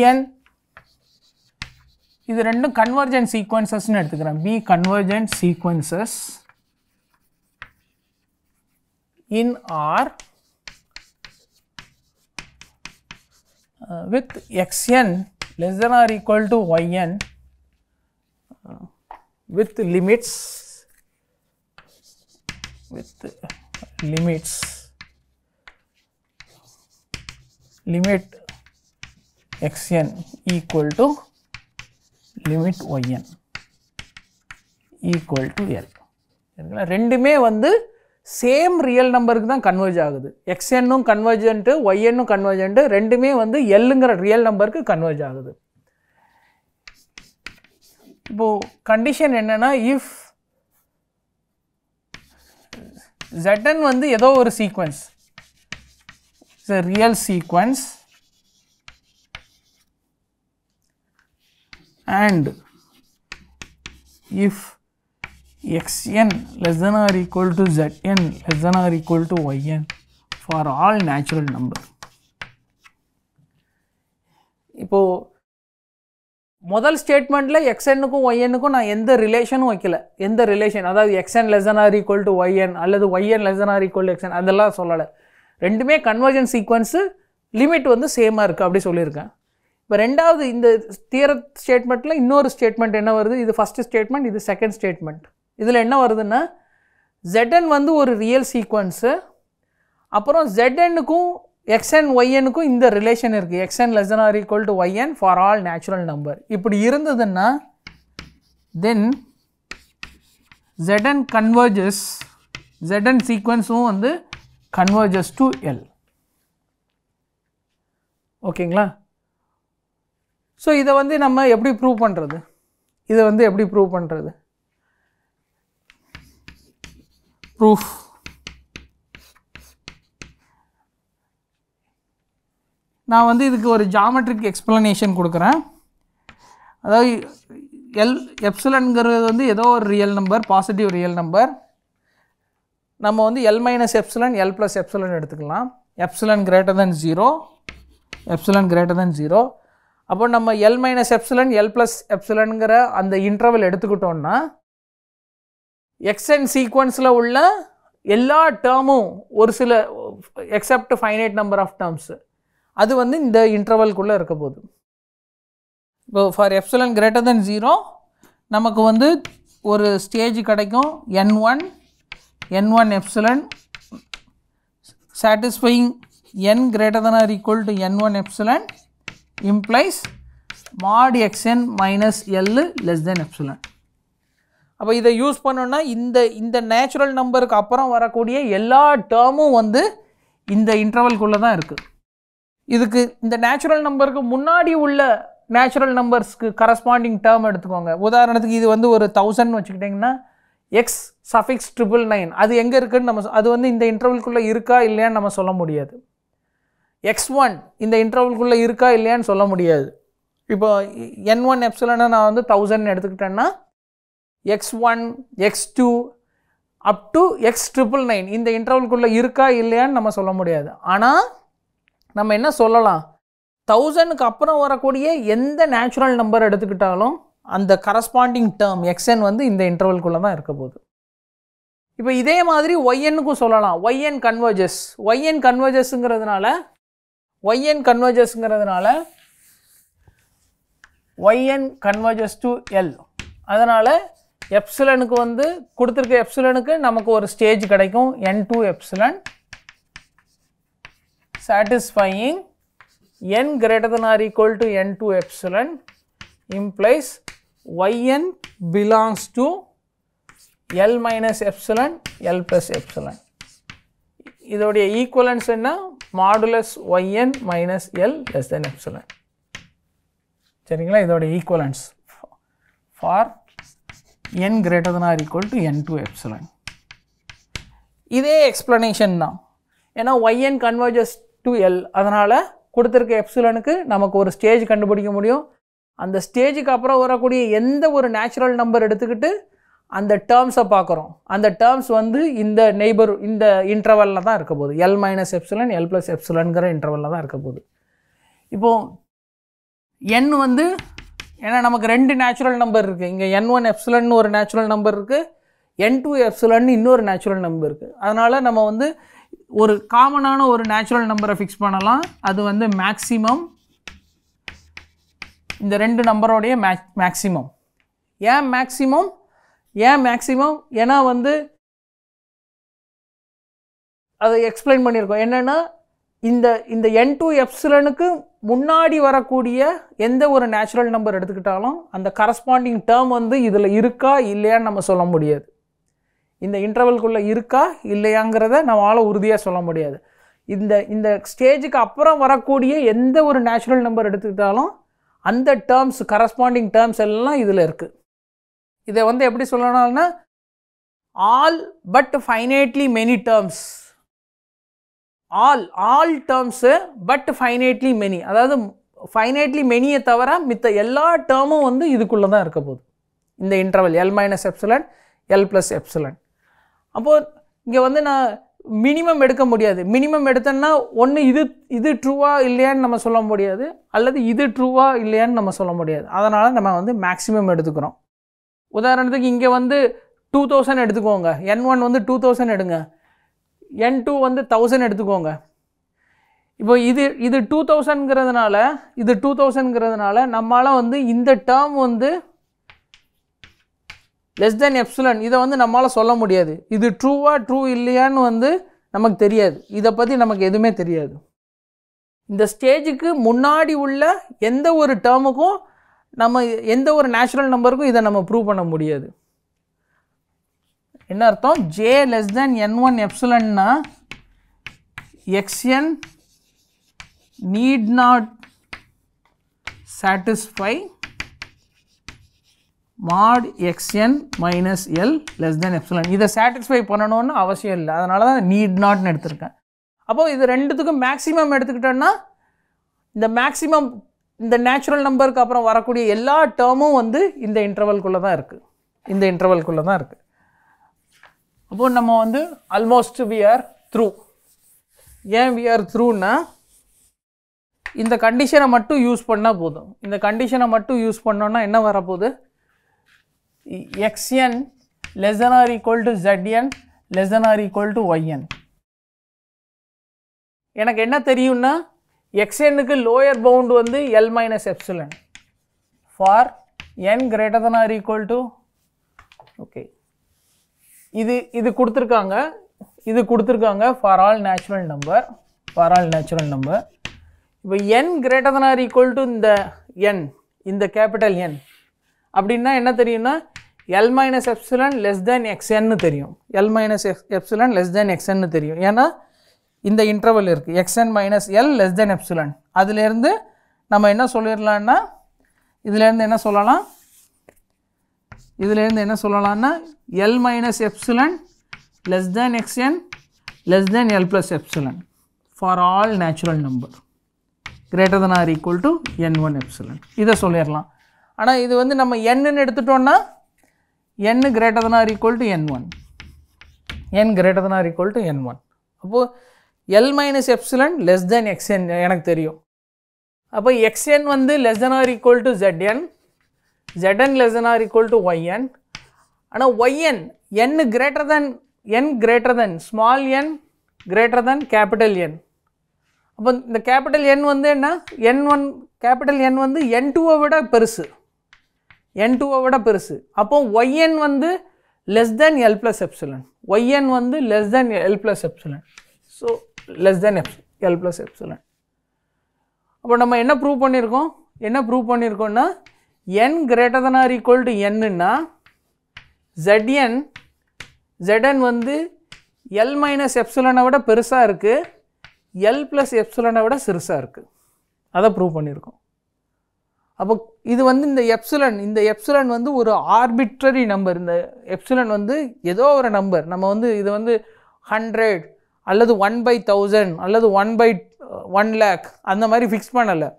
yn இது ரெண்டும் கன்வர்ஜென் சீக்வன்சஸ் னு எடுத்துக்கறோம் b convergent sequences in r with xn less than or equal to yn with limits with limits limit xn equal to limit yn equal to L ரெண்டுமே வந்து same real நம்பருக்கு தான் converge ஆகுது எக்ஸ்என்னும் கன்வெர்ஜென்ட்டு ஒய்என்னும் கன்வெர்ஜென்ட்டு ரெண்டுமே வந்து எல்லுங்கிற real நம்பருக்கு கன்வெர்ஜ் ஆகுது இப்போது கண்டிஷன் என்னென்னா இஃப் Zn வந்து ஏதோ ஒரு sequence it's a real sequence and if xn less than or equal to zn less than or equal to yn for all natural number இப்போ முதல் ஸ்டேட்மெண்ட்டில் எக்ஸ்என்னுக்கும் ஒய்என்னுக்கும் நான் எந்த ரிலேஷனும் வைக்கல எந்த ரிலேஷன் அதாவது X N less than or equal to Y N அல்லது Y N less than or equal to X N அதெல்லாம் சொல்லலை ரெண்டுமே கன்வர்ஜன் சீக்வன்ஸு லிமிட் வந்து சேமாக இருக்குது அப்படி சொல்லியிருக்கேன் இப்போ ரெண்டாவது இந்த தீர ஸ்டேட்மெண்ட்டில் இன்னொரு ஸ்டேட்மெண்ட் என்ன வருது இது ஃபஸ்ட்டு ஸ்டேட்மெண்ட் இது செகண்ட் ஸ்டேட்மெண்ட் இதில் என்ன வருதுன்னா ZN வந்து ஒரு ரியல் சீக்வன்ஸு அப்புறம் ZNக்கும் எக்ஸ் அண்ட் ஒய்எனுக்கும் இந்த ரிலேஷன் இருக்குது X less than or equal to to yn for all natural number இப்படி இருந்ததுன்னா தென் ZN converges, ZN சீக்வன்ஸும் வந்து converges to L. ஓகேங்களா ஸோ இதை வந்து நம்ம எப்படி ப்ரூவ் பண்ணுறது இதை வந்து எப்படி ப்ரூவ் பண்ணுறது ப்ரூஃப் நான் வந்து இதுக்கு ஒரு ஜாமெட்ரிக் எக்ஸ்ப்ளனேஷன் கொடுக்குறேன் அதாவது எல் எப்சுலன்கிறது வந்து ஏதோ ஒரு real number positive real number நம்ம வந்து L minus epsilon L plus epsilon எடுத்துக்கலாம் epsilon greater than zero epsilon greater than zero அப்போ நம்ம L minus epsilon L plus எப்சிலனுங்கிற அந்த இன்டர்வல் எடுத்துக்கிட்டோம்னா எக்ஸ்என் சீக்வன்ஸில் உள்ள எல்லா டேர்மும் ஒரு சில except finite number of terms அது வந்து இந்த இன்டர்வல்குள்ளே இருக்க போது இப்போ for epsilon greater than zero நமக்கு வந்து ஒரு ஸ்டேஜ் கிடைக்கும் N one N one epsilon satisfying N greater than or equal to N one epsilon implies mod X N minus L less than epsilon அப்போ இதை யூஸ் பண்ணோன்னா இந்த இந்த நேச்சுரல் நம்பருக்கு அப்புறம் வரக்கூடிய எல்லா டேர்மும் வந்து இந்த இன்டர்வல்குள்ளே தான் இருக்குது இதுக்கு இந்த நேச்சுரல் நம்பருக்கு முன்னாடி உள்ள நேச்சுரல் நம்பர்ஸ்க்கு கரஸ்பாண்டிங் டேர்ம் எடுத்துக்கோங்க உதாரணத்துக்கு இது வந்து ஒரு தௌசண்ட் வச்சுக்கிட்டிங்கன்னா எக்ஸ் சஃபிக்ஸ் ட்ரிபிள் நைன் அது எங்கே இருக்குதுன்னு நம்ம அது வந்து இந்த இன்டர்வல்குள்ளே இருக்கா இல்லையான்னு நம்ம சொல்ல முடியாது எக்ஸ் ஒன் இந்த இன்டர்வல்குள்ளே இருக்கா இல்லையான்னு சொல்ல முடியாது இப்போ என் ஒன் எப்சிலனை நான் வந்து தௌசண்ட் எடுத்துக்கிட்டேன்னா X one X two up to X triple nine இந்த இன்டர்வல்குள்ளே இருக்கா இல்லையான்னு நம்ம சொல்ல முடியாது ஆனால் நம்ம என்ன சொல்லலாம் தௌசண்ட்க்கு அப்புறம் வரக்கூடிய எந்த நேச்சுரல் நம்பர் எடுத்துக்கிட்டாலும் அந்த கரஸ்பாண்டிங் டேர்ம் எக்ஸ்என் வந்து இந்த இன்டர்வல்குள்ளே தான் இருக்க போகுது இப்போ இதே மாதிரி ஒய்என்னுக்கும் சொல்லலாம் ஒய்என் கன்வர்ஜஸ் ஒய்என் கன்வர்ஜஸ்ங்கிறதுனால ஒய்என் கன்வர்ஜஸ்ங்கிறதுனால ஒய்என் கன்வர்ஜஸ் டு எல் அதனால் எப்சிலனுக்கு வந்து கொடுத்துருக்க எப்சிலனுக்கு நமக்கு ஒரு ஸ்டேஜ் கிடைக்கும் N two epsilon satisfying n greater than or equal to n to epsilon implies yn belongs to L minus epsilon L plus epsilon. இதோடைய equivalence என்ன modulus yn minus L less than epsilon. சரிங்களா இதோடைய equivalence for n greater than or equal to n to epsilon. இதே explanation தான் ஏன்னா yn converges two L அதனால் கொடுத்துருக்க எப்சிலனுக்கு நமக்கு ஒரு ஸ்டேஜ் கண்டுபிடிக்க முடியும் அந்த ஸ்டேஜுக்கு அப்புறம் வரக்கூடிய எந்த ஒரு நேச்சுரல் நம்பர் எடுத்துக்கிட்டு அந்த டேர்ம்ஸை பார்க்குறோம் அந்த டேர்ம்ஸ் வந்து இந்த நெய்பர் இந்த இன்டர்வலில் தான் இருக்க போகுது L minus epsilon L plus எப்சிலனுங்கிற இன்டர்வலில் தான் இருக்க போகுது இப்போது என் வந்து ஏன்னா நமக்கு ரெண்டு நேச்சுரல் நம்பர் இருக்குது இங்கே என் ஒன் எப்சிலன் ஒரு நேச்சுரல் நம்பர் இருக்குது என் டூ எப்சிலன் இன்னொரு நேச்சுரல் நம்பர் இருக்குது அதனால் நம்ம வந்து ஒரு காமனான ஒரு நேச்சுரல் நம்பரை ஃபிக்ஸ் பண்ணலாம் அது வந்து மேக்ஸிமம் இந்த ரெண்டு நம்பரோடைய மேக் மேக்ஸிமம் ஏன் மேக்ஸிமம் ஏன் மேக்ஸிமம் ஏன்னா வந்து அதை எக்ஸ்பிளைன் பண்ணியிருக்கோம் என்னென்னா இந்த இந்த என் டூ எப்சிலனுக்கு முன்னாடி வரக்கூடிய எந்த ஒரு நேச்சுரல் நம்பர் எடுத்துக்கிட்டாலும் அந்த கரஸ்பாண்டிங் டேர்ம் வந்து இதில் இருக்கா இல்லையான்னு நம்ம சொல்ல முடியாது இந்த இன்டர்வல்குள்ளே இருக்கா இல்லையாங்கிறத நம்மளால் உறுதியாக சொல்ல முடியாது இந்த இந்த ஸ்டேஜுக்கு அப்புறம் வரக்கூடிய எந்த ஒரு நேச்சுரல் நம்பர் எடுத்துக்கிட்டாலும் அந்த டேர்ம்ஸ் கரஸ்பாண்டிங் டேர்ம்ஸ் எல்லாம் இதில் இருக்குது இதை வந்து எப்படி சொல்லணும்னா all but finitely many terms all all terms but finitely many அதாவது ஃபைனைட்லி மெனியை தவிர மித்த எல்லா டேர்மும் வந்து இதுக்குள்ளே தான் இருக்க போகுது இந்த interval L minus epsilon L plus epsilon அப்போது இங்கே வந்து நான் மினிமம் எடுக்க முடியாது மினிமம் எடுத்தேன்னா ஒன்று இது இது ட்ரூவா இல்லையான்னு நம்ம சொல்ல முடியாது அல்லது இது ட்ரூவா இல்லையான்னு நம்ம சொல்ல முடியாது அதனால் நம்ம வந்து மேக்ஸிமம் எடுத்துக்கிறோம் உதாரணத்துக்கு இங்கே வந்து டூ தௌசண்ட் எடுத்துக்கோங்க என் ஒன் வந்து டூ தௌசண்ட் எடுங்க என் டூ வந்து தௌசண்ட் எடுத்துக்கோங்க இப்போ இது இது டூ தௌசண்ட்ங்கிறதுனால இது டூ தௌசண்ட்ங்கிறதுனால நம்மளால் வந்து இந்த டேர்ம் வந்து லெஸ் தென் எப்சுலன் இதை வந்து நம்மளால் சொல்ல முடியாது இது ட்ரூவாக ட்ரூ இல்லையான்னு வந்து நமக்கு தெரியாது இதை பற்றி நமக்கு எதுவுமே தெரியாது இந்த ஸ்டேஜுக்கு முன்னாடி உள்ள எந்த ஒரு டேர்முக்கும் நம்ம எந்த ஒரு நேச்சுரல் நம்பருக்கும் இதை நம்ம ப்ரூவ் பண்ண முடியாது என்ன அர்த்தம் J less than N one எப்சுலன்னா X N need not satisfy mod X N minus L less than epsilon இதை சாட்டிஸ்ஃபை பண்ணணும்னு அவசியம் இல்லை அதனால தான் நீட் நாட்னு எடுத்திருக்கேன் அப்போது இது ரெண்டுத்துக்கும் மேக்ஸிமம் எடுத்துக்கிட்டோன்னா இந்த மேக்ஸிமம் இந்த நேச்சுரல் நம்பருக்கு அப்புறம் வரக்கூடிய எல்லா டேர்மும் வந்து இந்த இன்டர்வல்குள்ளே தான் இருக்குது இந்த இன்டர்வல்குள்ளே தான் இருக்குது அப்போது நம்ம வந்து ஆல்மோஸ்ட் வி ஆர் த்ரூ ஏன் வி ஆர் த்ரூன்னா இந்த கண்டிஷனை மட்டும் யூஸ் பண்ணால் போதும் இந்த கண்டிஷனை மட்டும் யூஸ் பண்ணோன்னா என்ன வரப்போகுது xn less than or equal to zn less than or equal to yn எனக்கு என்ன தெரியும்னா எக்ஸ்என்னுக்கு லோயர் பவுண்ட் வந்து L minus epsilon for N greater than or equal to okay இது இது கொடுத்துருக்காங்க இது கொடுத்துருக்காங்க for all natural number for all natural number இப்போ என் greater than or equal to இந்த என் இந்த கேபிட்டல் என் அப்படின்னா என்ன தெரியும்னா L minus epsilon less than எக்ஸ்என்னு தெரியும் L minus X epsilon less than எக்ஸ்என்னு தெரியும் ஏன்னா இந்த இன்டர்வல் இருக்குது X N minus L less than epsilon அதுலேருந்து நம்ம என்ன சொல்லிடலான்னா இதுலேருந்து என்ன சொல்லலாம் இதுலேருந்து என்ன சொல்லலாம்னா L minus epsilon less than X N less than L plus epsilon for all natural number greater than or equal to N one epsilon இதை சொல்லிடலாம் ஆனால் இது வந்து நம்ம என்னன்னு எடுத்துட்டோன்னா n greater than or equal to n1 n greater than or equal to n1 அப்போது L minus epsilon less than X N எனக்கு தெரியும் அப்போ எக்ஸ்என் வந்து less than or equal to zn zn less than or equal to Y N ஆனால் Y N N greater than N greater than small N greater than capital N அப்போ இந்த capital என் வந்து என்ன என் one N என் வந்து என் டூவை விட பெருசு என் டூவை விட பெருசு அப்போ ஒய்என் வந்து less than L plus epsilon Y N வந்து less than L plus epsilon so less than எப் எல் ப்ளஸ் எப்சிலன் அப்போ நம்ம என்ன ப்ரூவ் பண்ணியிருக்கோம் என்ன ப்ரூவ் பண்ணியிருக்கோம்னா N greater than or equal to என்னுன்னா ஜெட்என் ஜெட்என் வந்து எல் மைனஸ் எப்சிலனை விட பெருசாக இருக்குது எல் ப்ளஸ் எப்சிலனை விட சிறுசாக இருக்குது அதை ப்ரூவ் பண்ணியிருக்கோம் அப்போ இது வந்து இந்த எப்சுலன் இந்த எப்சிலன் வந்து ஒரு ஆர்பிட்ரரி நம்பர் இந்த எப்சுலன் வந்து ஏதோ ஒரு நம்பர் நம்ம வந்து இது வந்து ஹண்ட்ரட் அல்லது ஒன் பை தௌசண்ட் அல்லது ஒன் பை ஒன் லேக் அந்த மாதிரி ஃபிக்ஸ் பண்ணலை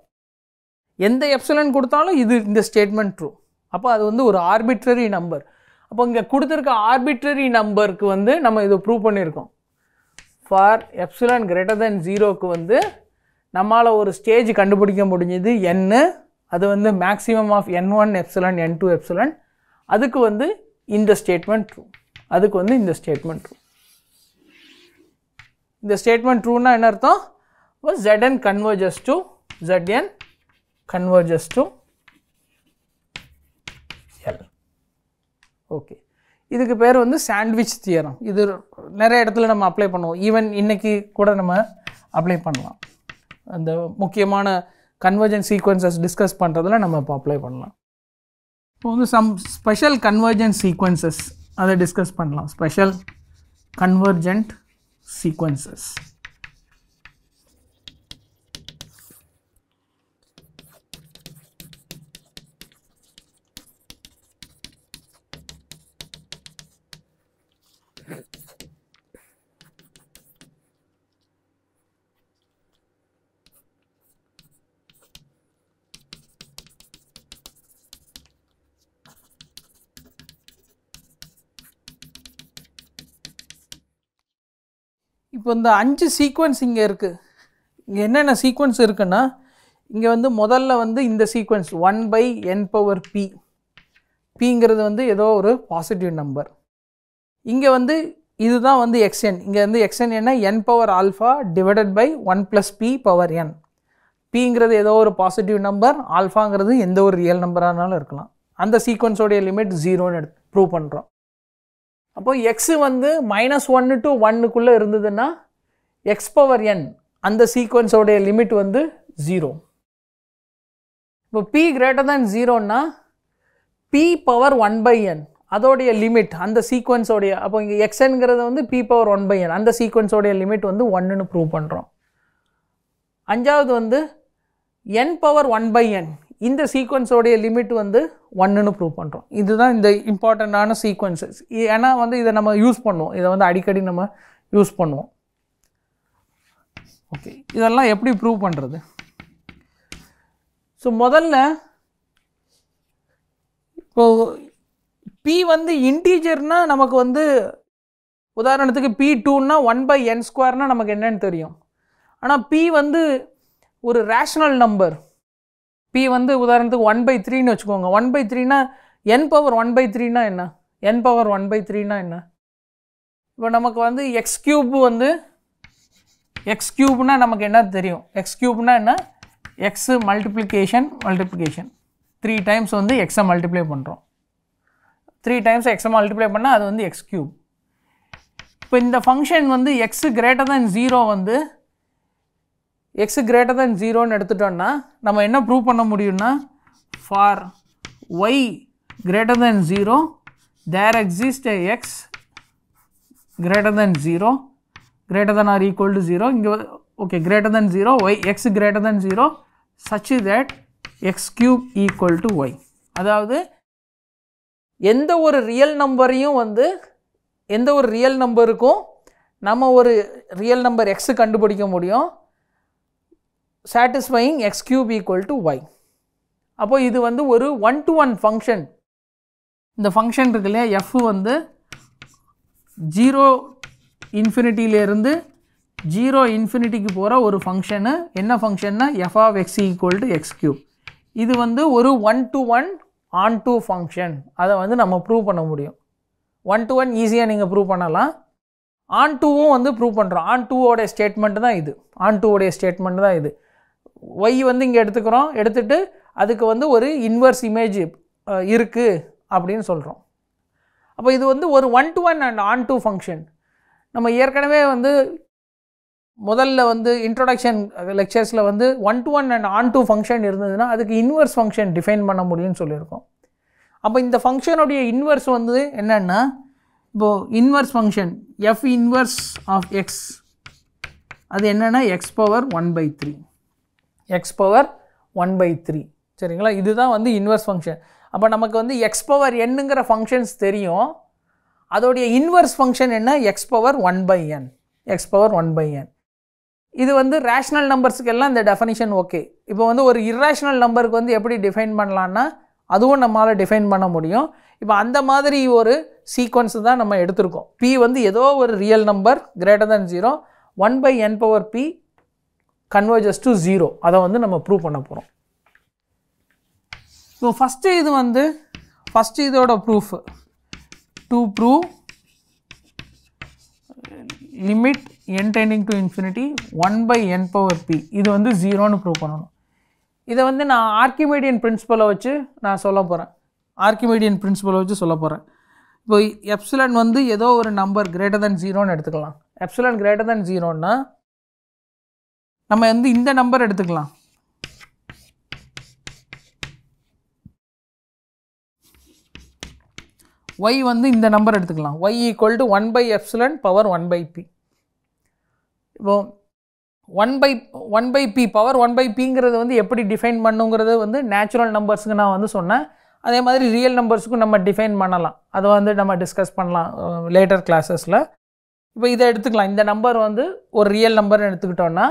எந்த எப்சுலன் கொடுத்தாலும் இது இந்த ஸ்டேட்மெண்ட் ட்ரூ அப்போ அது வந்து ஒரு ஆர்பிட்ரரி நம்பர் அப்போ இங்கே கொடுத்துருக்க ஆர்பிட்ரரி நம்பருக்கு வந்து நம்ம இதை ப்ரூவ் பண்ணியிருக்கோம் ஃபார் எப்சுலன் கிரேட்டர் தென் ஜீரோக்கு வந்து நம்மளால் ஒரு ஸ்டேஜ் கண்டுபிடிக்க முடிஞ்சது என்ன அது வந்து maximum of N one epsilon N two epsilon அதுக்கு வந்து இந்த ஸ்டேட்மெண்ட் ட்ரூ அதுக்கு வந்து இந்த ஸ்டேட்மெண்ட் ட்ரூ இந்த ஸ்டேட்மெண்ட் ட்ரூனா என்ன அர்த்தம் Z converges to Z N converges to L okay இதுக்கு பேர் வந்து சாண்ட்விச் தியரம் இது நிறைய இடத்துல நம்ம அப்ளை பண்ணுவோம் ஈவன் இன்றைக்கி கூட நம்ம அப்ளை பண்ணலாம் அந்த முக்கியமான கன்வர்ஜென்ட் சீக்வன்சஸ் டிஸ்கஸ் பண்ணுறதுல நம்ம இப்போ அப்ளை பண்ணலாம் இப்போ வந்து சம் ஸ்பெஷல் கன்வர்ஜென்ட் சீக்வன்சஸ் அதை டிஸ்கஸ் பண்ணலாம் ஸ்பெஷல் கன்வர்ஜென்ட் சீக்வன்சஸ் இப்போ இந்த அஞ்சு சீக்வன்ஸ் இங்கே இருக்குது இங்கே என்னென்ன சீக்வன்ஸ் இருக்குன்னா இங்கே வந்து முதல்ல வந்து இந்த sequence one by N power P பிங்கிறது வந்து ஏதோ ஒரு பாசிட்டிவ் நம்பர் இங்கே வந்து இதுதான் வந்து எக்ஸ்என் இங்கே வந்து எக்ஸ்என் என்ன என் power alpha divided by one plus B power N பிங்கிறது ஏதோ ஒரு பாசிட்டிவ் நம்பர் ஆல்ஃபாங்கிறது எந்த ஒரு ரியல் நம்பரானாலும் இருக்கலாம் அந்த சீக்வன்ஸோடைய லிமிட் ஜீரோன்னு எடுத்து ப்ரூவ் பண்ணுறோம் அப்போ எக்ஸு வந்து மைனஸ் ஒன்று டு ஒன்னுக்குள்ளே இருந்ததுன்னா எக்ஸ் பவர் என் அந்த சீக்வன்ஸோடைய லிமிட் வந்து ஜீரோ இப்போ பி கிரேட்டர் தேன் ஜீரோன்னா P power one by N அதோடைய லிமிட் அந்த சீக்வன்ஸோடைய அப்போ இங்கே எக்ஸ்ங்கிறது வந்து P power one by N அந்த சீக்வன்ஸோடைய லிமிட் வந்து ஒன்றுன்னு ப்ரூவ் பண்ணுறோம் அஞ்சாவது வந்து N power one by N இந்த சீக்வன்ஸோடைய லிமிட் வந்து ஒன்றுன்னு ப்ரூவ் பண்ணுறோம் இதுதான் இந்த இம்பார்ட்டண்ட்டான சீக்வன்சஸ் ஏன்னா வந்து இதை நம்ம யூஸ் பண்ணுவோம் இதை வந்து அடிக்கடி நம்ம யூஸ் பண்ணுவோம் ஓகே இதெல்லாம் எப்படி ப்ரூவ் பண்ணுறது ஸோ முதல்ல இப்போது பி வந்து இன்டீஜர்னால் நமக்கு வந்து உதாரணத்துக்கு பி டூன்னா ஒன் பை என் ஸ்கொயர்னால் நமக்கு என்னென்னு தெரியும் ஆனால் பி வந்து ஒரு ரேஷ்னல் நம்பர் பி வந்து உதாரணத்துக்கு ஒன் பை த்ரீன்னு வச்சுக்கோங்க ஒன் பை த்ரீனா என் பவர் ஒன் பை த்ரீனா என்ன என் பவர் ஒன் பை த்ரீனா என்ன இப்போ நமக்கு வந்து எக்ஸ் கியூப் வந்து எக்ஸ் கியூப்னால் நமக்கு என்ன தெரியும் எக்ஸ் கியூப்னால் என்ன X multiplication multiplication three times வந்து எக்ஸை மல்டிப்ளை பண்ணுறோம் த்ரீ டைம்ஸ் எக்ஸை மல்டிப்ளை பண்ணால் அது வந்து எக்ஸ் கியூப் இப்போ இந்த ஃபங்க்ஷன் வந்து எக்ஸு கிரேட்டர் தேன் ஜீரோ வந்து எக்ஸு கிரேட்டர் தென் ஜீரோன்னு எடுத்துட்டோன்னா நம்ம என்ன ப்ரூவ் பண்ண முடியும்னா for Y greater than zero there exist a X greater than zero greater than or equal to zero இங்கே okay greater than zero Y X greater than zero such that X cube equal to Y அதாவது எந்த ஒரு real நம்பரையும் வந்து எந்த ஒரு real நம்பருக்கும் நம்ம ஒரு ரியல் நம்பர் எக்ஸு கண்டுபிடிக்க முடியும் satisfying X cube equal to Y அப்போது இது வந்து ஒரு ஒன் டு ஒன் ஃபங்க்ஷன் இந்த ஃபங்க்ஷன் இருக்கு இல்லையா எஃப் வந்து ஜீரோ இன்ஃபினிட்டியிலேருந்து ஜீரோ இன்ஃபினிட்டிக்கு போகிற ஒரு ஃபங்க்ஷனு என்ன ஃபங்க்ஷன்னா F of X equal to X cube இது வந்து ஒரு one to one onto function அதை வந்து நம்ம ப்ரூவ் பண்ண முடியும் ஒன் டு ஒன் ஈஸியாக நீங்கள் ப்ரூவ் பண்ணலாம் ஆன் டூவும் வந்து ப்ரூவ் பண்ணுறோம் ஆன் டூவோடைய ஸ்டேட்மெண்ட்டு தான் இது ஆன் டூவோடைய ஸ்டேட்மெண்ட் தான் இது ஒய் வந்து இங்கே எடுத்துக்கிறோம் எடுத்துகிட்டு அதுக்கு வந்து ஒரு இன்வர்ஸ் இமேஜ் இருக்குது அப்படின்னு சொல்கிறோம் அப்போ இது வந்து ஒரு one to one and onto function நம்ம ஏற்கனவே வந்து முதல்ல வந்து இன்ட்ரொடக்ஷன் லெக்சர்ஸில் வந்து one to one and onto function இருந்ததுன்னா அதுக்கு இன்வர்ஸ் ஃபங்க்ஷன் டிஃபைன் பண்ண முடியும்னு சொல்லியிருக்கோம் அப்போ இந்த ஃபங்க்ஷனுடைய இன்வர்ஸ் வந்து என்னென்னா இப்போது inverse function F inverse of X அது என்னென்னா X power one by three X power one by three சரிங்களா இதுதான் வந்து இன்வர்ஸ் ஃபங்க்ஷன் அப்போ நமக்கு வந்து எக்ஸ் பவர் என்னுங்கிற ஃபங்க்ஷன்ஸ் தெரியும் அதோடைய இன்வர்ஸ் ஃபங்க்ஷன் என்ன X power one by N X power one by N இது வந்து ரேஷ்னல் நம்பர்ஸுக்கெல்லாம் இந்த டெஃபனிஷன் ஓகே இப்போ வந்து ஒரு இர்ரேஷ்னல் நம்பருக்கு வந்து எப்படி டிஃபைன் பண்ணலான்னா அதுவும் நம்மளால் டிஃபைன் பண்ண முடியும் இப்போ அந்த மாதிரி ஒரு சீக்வன்ஸ் தான் நம்ம எடுத்திருக்கோம் பி வந்து ஏதோ ஒரு real number greater than zero one by N power B converges to zero அதை வந்து நம்ம ப்ரூவ் பண்ண போகிறோம் ஸோ ஃபஸ்ட்டு இது வந்து ஃபஸ்ட்டு இதோட proof to prove limit N டைனிங் to infinity one by N power P இது வந்து ஜீரோன்னு ப்ரூவ் பண்ணணும் இதை வந்து நான் ஆர்கிமீடியன் பிரின்சிபலை வச்சு நான் சொல்ல போகிறேன் ஆர்கிமீடியன் பிரின்சிபலை வச்சு சொல்ல போகிறேன் இப்போ எப்சிலன் வந்து ஏதோ ஒரு நம்பர் கிரேட்டர் தேன் ஜீரோன்னு எடுத்துக்கலாம் எப்சிலன் கிரேட்டர் தேன் ஜீரோன்னா நம்ம வந்து இந்த நம்பர் எடுத்துக்கலாம் ஒய் வந்து இந்த நம்பர் எடுத்துக்கலாம் Y equal to one by epsilon power one by P இப்போ one by one by P power one by பிங்கிறது வந்து எப்படி டிஃபைன் பண்ணுங்கிறது வந்து நேச்சுரல் நம்பர்ஸுக்கு நான் வந்து சொன்னேன் அதே மாதிரி ரியல் நம்பர்ஸுக்கும் நம்ம டிஃபைன் பண்ணலாம் அதை வந்து நம்ம டிஸ்கஸ் பண்ணலாம் லேட்டர் கிளாஸஸில் இப்போ இதை எடுத்துக்கலாம் இந்த நம்பர் வந்து ஒரு ரியல் நம்பர்னு எடுத்துக்கிட்டோன்னா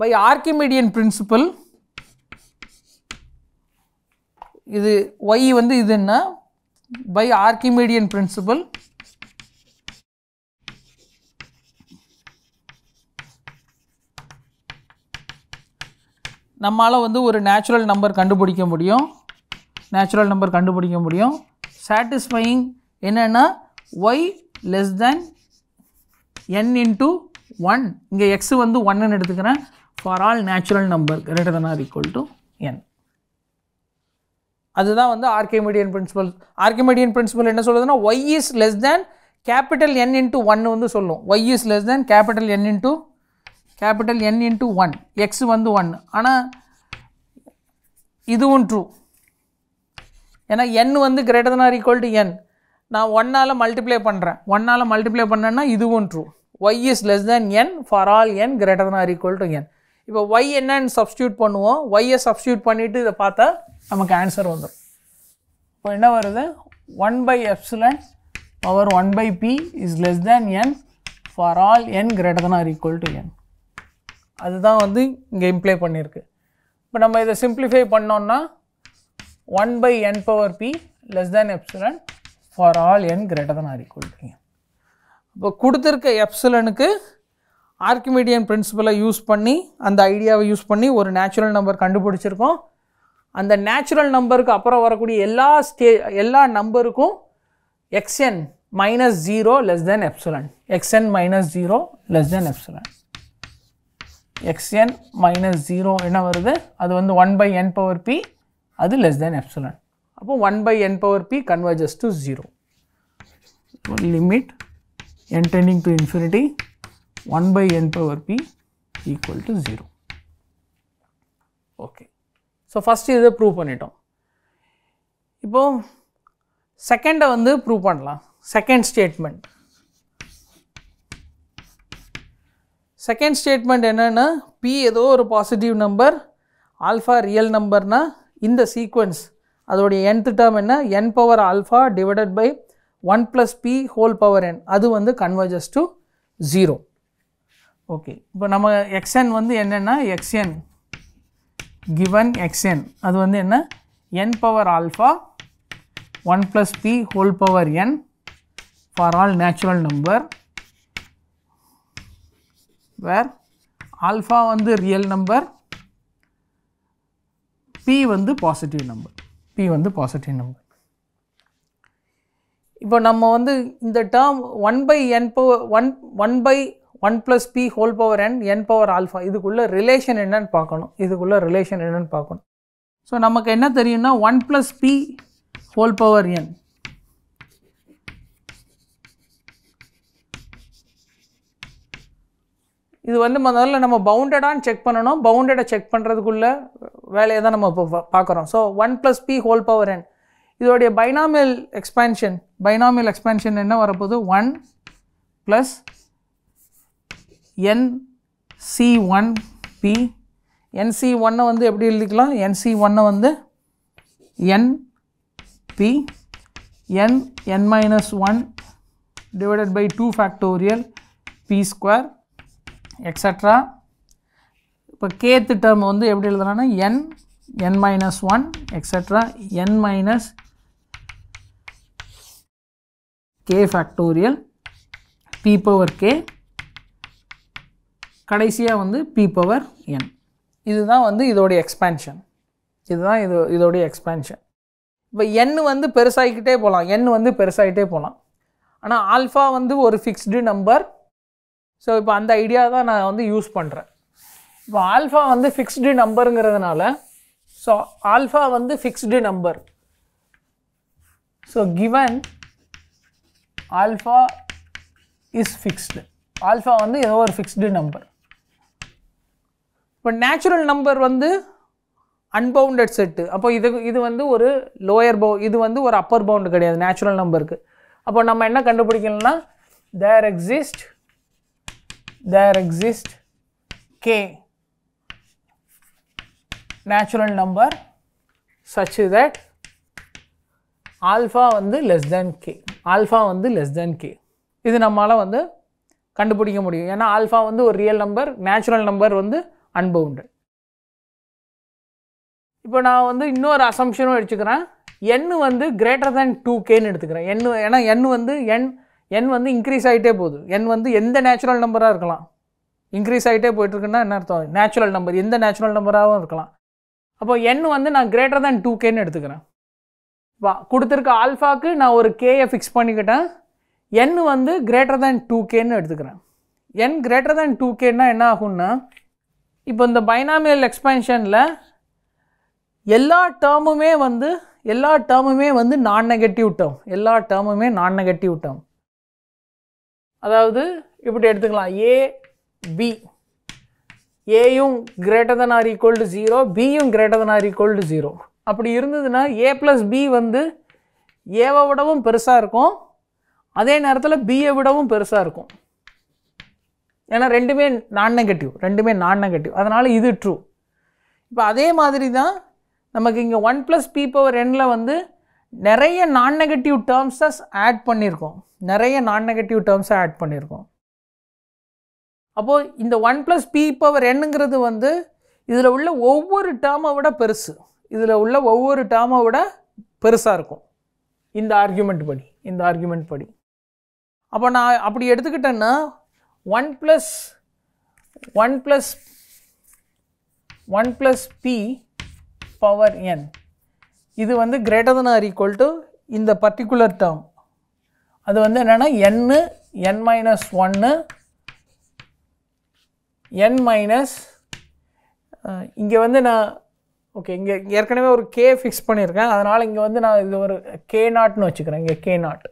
பை ஆர்கிமீடியன் பிரின்சிபல் இது ஒய் வந்து இது என்ன பை ஆர்கிமீடியன் பிரின்சிபல் நம்மளால் வந்து ஒரு நேச்சுரல் நம்பர் கண்டுபிடிக்க முடியும் நேச்சுரல் நம்பர் கண்டுபிடிக்க முடியும் சாட்டிஸ்ஃபையிங் என்னென்னா Y less than N into one இங்கே எக்ஸு வந்து ஒன்னுன்னு எடுத்துக்கிறேன் for all natural number greater than or equal to N அதுதான் வந்து ஆர்கேமிடியன் பிரின்சிபல் ஆர்கேமிடியன் பிரின்சிபல் என்ன சொல்லுதுன்னா Y is less than capital N into ஒன்று வந்து சொல்லும் Y is less than capital N into capital N into one X வந்து one ஆனால் இதுவும் ட்ரூ ஏன்னா என் வந்து greater than or equal to N நான் ஒன்னால் மல்டிப்ளை பண்ணுறேன் ஒன்னால் மல்டிப்ளை பண்ணேன்னா இதுவும் true Y is less than N for all N greater than or equal to N இப்போ ஒய் என்னன்னு சப்ஸ்டியூட் பண்ணுவோம் ஒய்யை சப்ஸ்டியூட் பண்ணிவிட்டு இதை பார்த்தா நமக்கு ஆன்சர் வந்துடும் இப்போ என்ன வருது one by epsilon power one by P is less than N for all N greater than or equal to N அதுதான் வந்து இங்கே இம்ப்ளை பண்ணியிருக்கு இப்போ நம்ம இதை சிம்பிளிஃபை பண்ணோன்னா one by N power P less than epsilon for all N greater than or equal to N இப்போ கொடுத்துருக்க எப்சிலனுக்கு ஆர்கிமீடியன் பிரின்சிபலை யூஸ் பண்ணி அந்த ஐடியாவை யூஸ் பண்ணி ஒரு நேச்சுரல் நம்பர் கண்டுபிடிச்சிருக்கோம் அந்த நேச்சுரல் நம்பருக்கு அப்புறம் வரக்கூடிய எல்லா ஸ்டே எல்லா நம்பருக்கும் X N minus zero less than epsilon X N minus zero less than epsilon X N minus zero என்ன வருது அது வந்து one by N power P அது லெஸ் தென் எப்சுலன் அப்போ one by N power B converges to zero limit N tending to infinity 1 by n power p equal to 0. Okay. So first இதை prove பண்ணிட்டோம் இப்போது செகண்டை வந்து prove பண்ணலாம் second statement second statement என்னென்னா B ஏதோ ஒரு பாசிட்டிவ் நம்பர் ஆல்ஃபா ரியல் நம்பர்னால் இந்த சீக்வன்ஸ் அதோடைய என்த் டேர்ம் என்ன என் power alpha divided by one plus B whole power N அது வந்து கன்வர்ஜஸ் டு ஜீரோ ஓகே இப்போ நம்ம எக்ஸ்என் வந்து என்னென்னா எக்ஸ்என் கிவன் எக்ஸ்என் அது வந்து என்ன என் power alpha one plus B whole power N for all natural number where alpha வந்து ரியல் நம்பர் பி வந்து பாசிட்டிவ் நம்பர் பி வந்து பாசிட்டிவ் நம்பர் இப்போ நம்ம வந்து இந்த term one by N power one one by one plus B whole power N N power alpha இதுக்குள்ளே relation என்னன்னு பார்க்கணும் இதுக்குள்ளே ரிலேஷன் என்னன்னு பார்க்கணும் ஸோ நமக்கு என்ன தெரியும்னா one plus B whole power என் இது வந்து முதல்ல நம்ம பவுண்டடான்னு செக் பண்ணணும் பவுண்டடை செக் பண்ணுறதுக்குள்ள வேலையை தான் நம்ம இப்போ பார்க்குறோம் so one plus B whole power n இதோடைய பைனாமியல் எக்ஸ்பேன்ஷன் பைனாமியல் எக்ஸ்பேன்ஷன் என்ன வரப்போகுது one plus n C one b n C ஒன்னை வந்து எப்படி எழுதிக்கலாம் என்சி ஒன்னை வந்து n b n n minus one divided by two factorial b square extra இப்போ கேத்து டேர்ம் வந்து எப்படி எழுதுறான்னா n n minus one extra n minus k factorial b power k கடைசியாக வந்து பி பவர் என் இதுதான் வந்து இதோடைய எக்ஸ்பேன்ஷன் இதுதான் இது இதோடைய எக்ஸ்பேன்ஷன் இப்போ என் வந்து பெருசாகிக்கிட்டே போகலாம் என் வந்து பெருசாகிட்டே போகலாம் ஆனால் ஆல்ஃபா வந்து ஒரு ஃபிக்ஸ்டு நம்பர் ஸோ இப்போ அந்த ஐடியா தான் நான் வந்து யூஸ் பண்ணுறேன் இப்போ ஆல்ஃபா வந்து ஃபிக்ஸ்டு நம்பருங்கிறதுனால ஸோ ஆல்ஃபா வந்து fixed number so given alpha is fixed alpha வந்து ஏதோ ஒரு ஃபிக்ஸ்டு நம்பர் இப்போ நேச்சுரல் நம்பர் வந்து அன்பவுண்டட் செட்டு அப்போ இது இது வந்து ஒரு லோயர் பவு இது வந்து ஒரு அப்பர் பவுண்டு கிடையாது நேச்சுரல் நம்பருக்கு அப்போ நம்ம என்ன கண்டுபிடிக்கணும்னா there exist there exist k natural number such that alpha வந்து லெஸ் தேன் கே ஆல்ஃபா வந்து லெஸ் தேன் கே இது நம்மளால் வந்து கண்டுபிடிக்க முடியும் ஏன்னா ஆல்ஃபா வந்து ஒரு ரியல் நம்பர் நேச்சுரல் நம்பர் வந்து அன்பவுண்டு இப்போ நான் வந்து இன்னொரு அசம்ஷனும் எடுத்துக்கிறேன் n வந்து கிரேட்டர் தேன் டூ கேன்னு எடுத்துக்கிறேன் என் ஏன்னா என் வந்து என் என் வந்து இன்க்ரீஸ் ஆகிட்டே போகுது என் வந்து எந்த நேச்சுரல் நம்பராக இருக்கலாம் இன்க்ரீஸ் ஆகிட்டே போயிட்டுருக்குன்னா என்ன அர்த்தம் நேச்சுரல் நம்பர் எந்த நேச்சுரல் நம்பராகவும் இருக்கலாம் அப்போ என் வந்து நான் கிரேட்டர் தேன் டூ கேன்னு எடுத்துக்கிறேன் வா கொடுத்துருக்க ஆல்ஃபாக்கு நான் ஒரு கேயை ஃபிக்ஸ் பண்ணிக்கிட்டேன் என் வந்து கிரேட்டர் தேன் டூ கேன்னு எடுத்துக்கிறேன் என் கிரேட்டர் தேன் டூ கேன்னா என்ன ஆகும்னா இப்போ இந்த பைனாமியல் எக்ஸ்பென்ஷனில் எல்லா டேர்முமே வந்து எல்லா டேர்முமே வந்து நான் நெகட்டிவ் டேர்ம் எல்லா டேர்முமே நான் நெகட்டிவ் டேர்ம் அதாவது இப்படி எடுத்துக்கலாம் ஏ பி ஏயும் greater than or equal to zero பியும் greater than or equal to zero அப்படி இருந்ததுன்னா ஏ ப்ளஸ் பி வந்து ஏவை விடவும் பெருசாக இருக்கும் அதே நேரத்தில் பியை விடவும் பெருசாக இருக்கும் ஏன்னா ரெண்டுமே நான் நெகட்டிவ் ரெண்டுமே நான் நெகட்டிவ் அதனால் இது ட்ரூ இப்போ அதே மாதிரி தான் நமக்கு இங்கே ஒன் ப்ளஸ் பி பவர் எண்ணில் வந்து நிறைய நான் நெகட்டிவ் டேர்ம்ஸை ஆட் பண்ணியிருக்கோம் நிறைய நான் நெகட்டிவ் டேர்ம்ஸை ஆட் பண்ணியிருக்கோம் அப்போது இந்த ஒன் ப்ளஸ் பி பவர் என்னுங்கிறது வந்து இதில் உள்ள ஒவ்வொரு டேர்மை விட பெருசு இதில் உள்ள ஒவ்வொரு டேர்மை விட பெருசாக இருக்கும் இந்த ஆர்கியூமெண்ட் படி இந்த ஆர்கியூமெண்ட் படி அப்போ நான் அப்படி எடுத்துக்கிட்டேன்னா 1 plus 1 plus 1 plus p power n இது வந்து greater than or equal to இந்த particular term அது வந்து என்னென்னா n n minus 1 n minus இங்கே வந்து நான் ஓகே இங்கே ஏற்கனவே ஒரு கே ஃபிக்ஸ் பண்ணியிருக்கேன் அதனால் இங்கே வந்து நான் இது ஒரு கே நாட்னு வச்சுக்கிறேன் இங்கே கே நாட்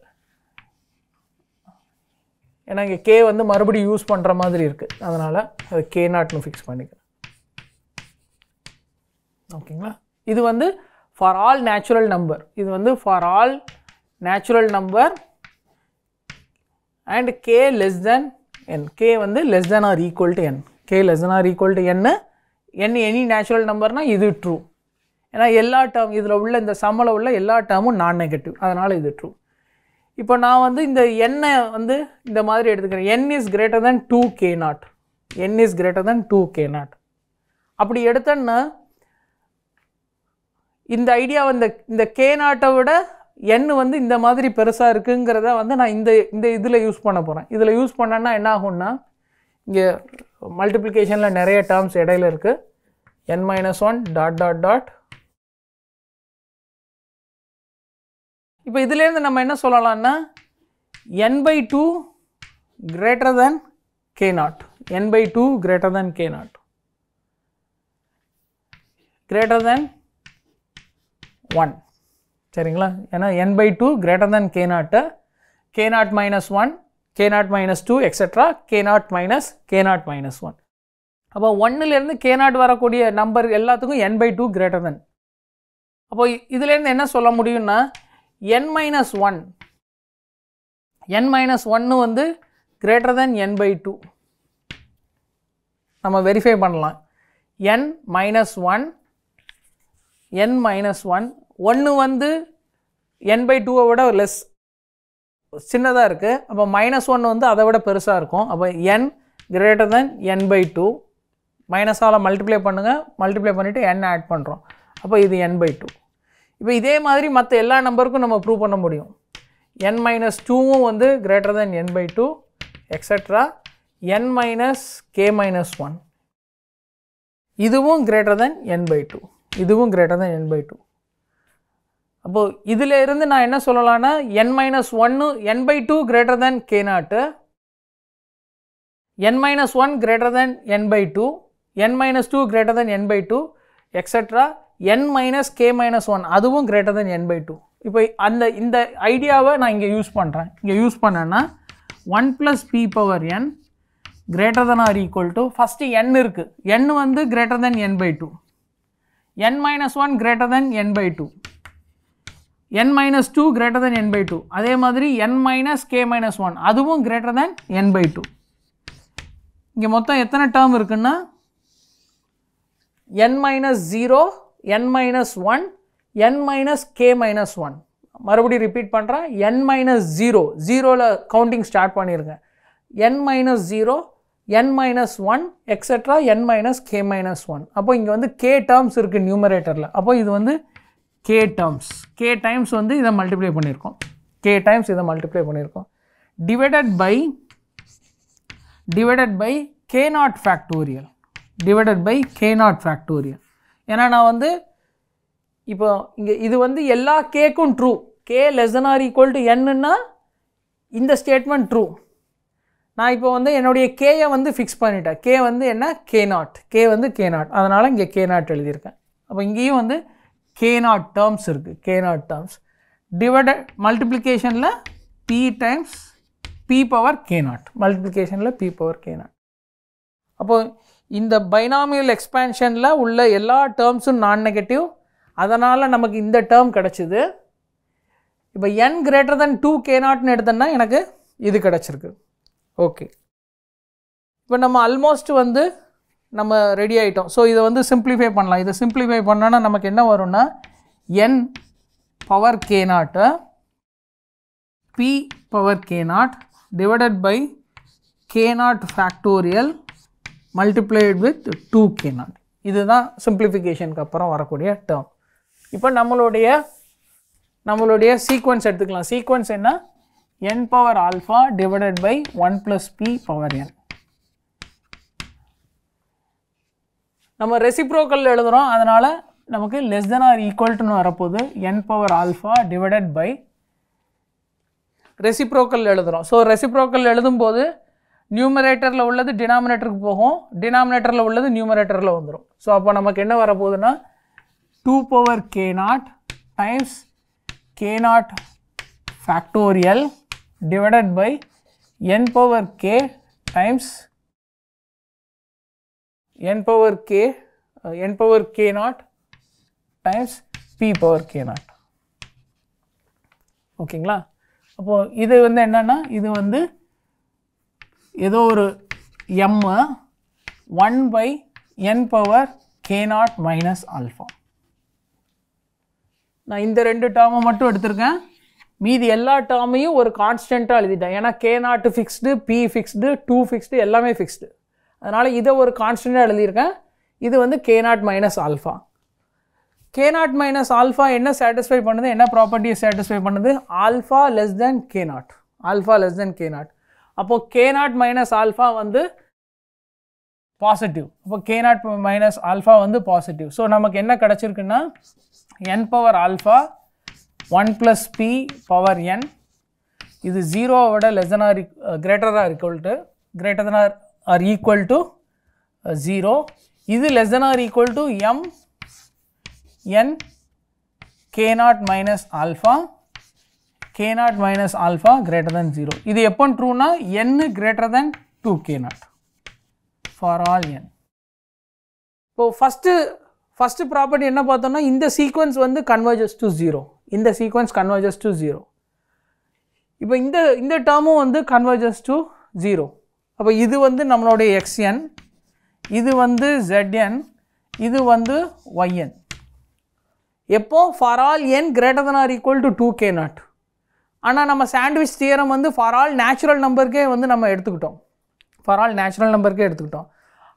ஏன்னா இங்கே கே வந்து மறுபடியும் யூஸ் பண்ணுற மாதிரி இருக்குது அதனால் அது கே நாட்னு ஃபிக்ஸ் பண்ணிக்கிறேன் ஓகேங்களா இது வந்து ஃபார் ஆல் நேச்சுரல் நம்பர் இது வந்து for all natural number and k less than n k வந்து less than or equal to n k less than or equal to N n any natural நம்பர்னால் இது true ஏன்னா எல்லா term இதில் உள்ள இந்த சம்மில் உள்ள எல்லா டேர்மும் நான் நெகட்டிவ் அதனால் இது ட்ரூ இப்போ நான் வந்து இந்த எண்ணை வந்து இந்த மாதிரி எடுத்துக்கிறேன் n is greater than two k naught n is greater than two k naught அப்படி எடுத்தேன்னா இந்த ஐடியா இந்த இந்த கே நாட்டை விட எண் வந்து இந்த மாதிரி பெருசாக இருக்குங்கிறத வந்து நான் இந்த இந்த இதில் யூஸ் பண்ண போகிறேன் இதில் யூஸ் பண்ணேன்னா என்ன ஆகும்னா இங்கே மல்டிப்ளிகேஷனில் நிறைய டேர்ம்ஸ் இடையில இருக்குது n minus one dot dot dot இப்போ இதுலேருந்து நம்ம என்ன சொல்லலாம்னா n by two greater than k naught n by two greater than k naught greater than one சரிங்களா ஏன்னா n by two greater than k naught k naught minus one k naught minus two extra k naught minus k naught minus one அப்போ ஒன்னுலேருந்து k naught வரக்கூடிய number எல்லாத்துக்கும் n by two greater than அப்போ இதுலேருந்து என்ன சொல்ல முடியும்னா n minus one n minus ஒன்று வந்து greater than n by two நம்ம வெரிஃபை பண்ணலாம் n minus one n minus one ஒன்று வந்து என் பை டூவை விட லெஸ் சின்னதாக இருக்குது அப்போ மைனஸ் ஒன் வந்து அதை விட பெருசாக இருக்கும் அப்போ n greater than n by two மைனஸால் மல்டிப்ளை பண்ணுங்கள் மல்டிப்ளை பண்ணிவிட்டு என் ஆட் பண்ணுறோம் அப்போ இது என் பை டூ இப்போ இதே மாதிரி மற்ற எல்லா நம்பருக்கும் நம்ம ப்ரூவ் பண்ண முடியும் என் மைனஸ் டூவும் வந்து greater than n by two extra n minus k minus one இதுவும் greater than n by two இதுவும் greater than n by two அப்போது இதில் இருந்து நான் என்ன சொல்லலான்னா என் மைனஸ் ஒன்று n by two greater than k naught n minus one greater than n by two n minus two greater than n by two extra n minus k minus one அதுவும் greater than n by two இப்போ அந்த இந்த ஐடியாவை நான் இங்கே use பண்ணுறேன் இங்கே use பண்ணேன்னா one plus B power n greater than or equal to first n இருக்குது என் வந்து greater than n by two n minus one greater than n by two n minus two greater than n by two அதே மாதிரி n minus k minus one அதுவும் greater than n by two இங்கே மொத்தம் எத்தனை term இருக்குன்னா n minus zero n minus one n minus k minus one மறுபடியும் repeat பண்ணுறேன் n minus zero ஜீரோவில் கவுண்டிங் ஸ்டார்ட் பண்ணியிருங்க n minus zero n minus one extra n minus k minus one அப்போ இங்கே வந்து கே டேர்ம்ஸ் இருக்குது நியூமரேட்டரில் அப்போ இது வந்து கே டேர்ம்ஸ் கே டைம்ஸ் வந்து இதை மல்டிப்ளை பண்ணியிருக்கோம் கே டைம்ஸ் இதை மல்டிப்ளை பண்ணியிருக்கோம் divided by divided by k naught factorial divided by k naught factorial ஏன்னா நான் வந்து இப்போ இங்கே இது வந்து எல்லா கேக்கும் true k less or equal to என்னன்னா இந்த ஸ்டேட்மெண்ட் ட்ரூ நான் இப்போ வந்து என்னுடைய கேயை வந்து ஃபிக்ஸ் பண்ணிட்டேன் கே வந்து என்ன கே நாட் கே வந்து கே நாட் அதனால் இங்கே கே நாட் எழுதியிருக்கேன் அப்போ இங்கேயும் வந்து கே நாட் டேர்ம்ஸ் இருக்குது கே நாட் டேர்ம்ஸ் டிவைட் மல்டிப்ளிகேஷனில் b times b power k naught மல்டிப்ளிகேஷனில் பி பவர் கே நாட் அப்போது இந்த பைனாமியல் எக்ஸ்பேன்ஷனில் உள்ள எல்லா டேர்ம்ஸும் நான் நெகட்டிவ் அதனால் நமக்கு இந்த டேர்ம் கிடச்சிது இப்போ என் கிரேட்டர் தென் டூ கே நாட்னு எடுத்தேன்னா எனக்கு இது கிடச்சிருக்கு ஓகே இப்போ நம்ம ஆல்மோஸ்ட் வந்து நம்ம ரெடி ஆகிட்டோம் ஸோ இதை வந்து சிம்பிளிஃபை பண்ணலாம் இதை சிம்பிளிஃபை பண்ணோன்னா நமக்கு என்ன வரும்னா n power k naught b power k naught divided by k naught factorial multiplied with two k naught இதுதான் சிம்பிளிஃபிகேஷனுக்கு அப்புறம் வரக்கூடிய டேர்ம் இப்போ நம்மளுடைய நம்மளுடைய சீக்வன்ஸ் எடுத்துக்கலாம் சீக்வன்ஸ் என்ன என் power alpha divided by one plus B power n நம்ம ரெசிப்ரோக்கல் எழுதுகிறோம் அதனால் நமக்கு லெஸ் தென் ஆர் ஈக்குவல்ட்டுன்னு வரப்போது n power alpha divided by reciprocal எழுதுகிறோம் ஸோ ரெசிப்ரோக்கல் எழுதும்போது நியூமரேட்டரில் உள்ளது டினாமினேட்டருக்கு போகும் டினாமினேட்டரில் உள்ளது நியூமரேட்டரில் வந்துடும் ஸோ அப்போ நமக்கு என்ன வரப்போகுதுன்னா two power k naught times k naught factorial divided by N power k times n power k n power k naught times b power k naught ஓகேங்களா அப்போது இது வந்து என்னென்னா இது வந்து ஏதோ ஒரு m one by N power k naught minus alpha நான் இந்த ரெண்டு டேர்மை மட்டும் எடுத்திருக்கேன் மீதி எல்லா டேர்மையும் ஒரு கான்ஸ்டண்ட்டாக எழுதிட்டேன் ஏன்னா k naught fixed b fixed two fixed எல்லாமே ஃபிக்ஸ்டு அதனால் இதை ஒரு கான்ஸ்டண்ட்டாக எழுதியிருக்கேன் இது வந்து k naught minus alpha k naught minus alpha என்ன சாட்டிஸ்ஃபை பண்ணுது என்ன ப்ராப்பர்ட்டியை சாட்டிஸ்ஃபை பண்ணுது alpha less than k naught alpha less than k naught அப்போது கே நாட் மைனஸ் ஆல்ஃபா வந்து பாசிட்டிவ் அப்போ கே நாட் மைனஸ் ஆல்ஃபா வந்து பாசிட்டிவ் ஸோ நமக்கு என்ன கிடச்சிருக்குன்னா n power alpha one plus B power என் இது ஜீரோவோட லெசனார் கிரேட்டராக இருக்கவல் to greater than or or equal to zero இது less than or equal to m n k naught minus alpha k naught minus alpha greater 0. Zero இது எப்போன் ட்ரூனா n greater than two k naught for all n இப்போ first property property என்ன பார்த்தோம்னா இந்த sequence வந்து converges to zero இந்த sequence converges to zero இப்போ இந்த இந்த டேர்மும் வந்து converges to ஜீரோ அப்போ இது வந்து நம்மளுடைய எக்ஸ்என் இது வந்து zn, இது வந்து ஒய்என் எப்போ for all N greater than or equal to two k naught ஆனால் நம்ம சாண்ட்விச் தியரம் வந்து ஃபார் ஆல் நேச்சுரல் நம்பருக்கே வந்து நம்ம எடுத்துக்கிட்டோம் ஃபார் ஆல் நேச்சுரல் நம்பருக்கே எடுத்துக்கிட்டோம்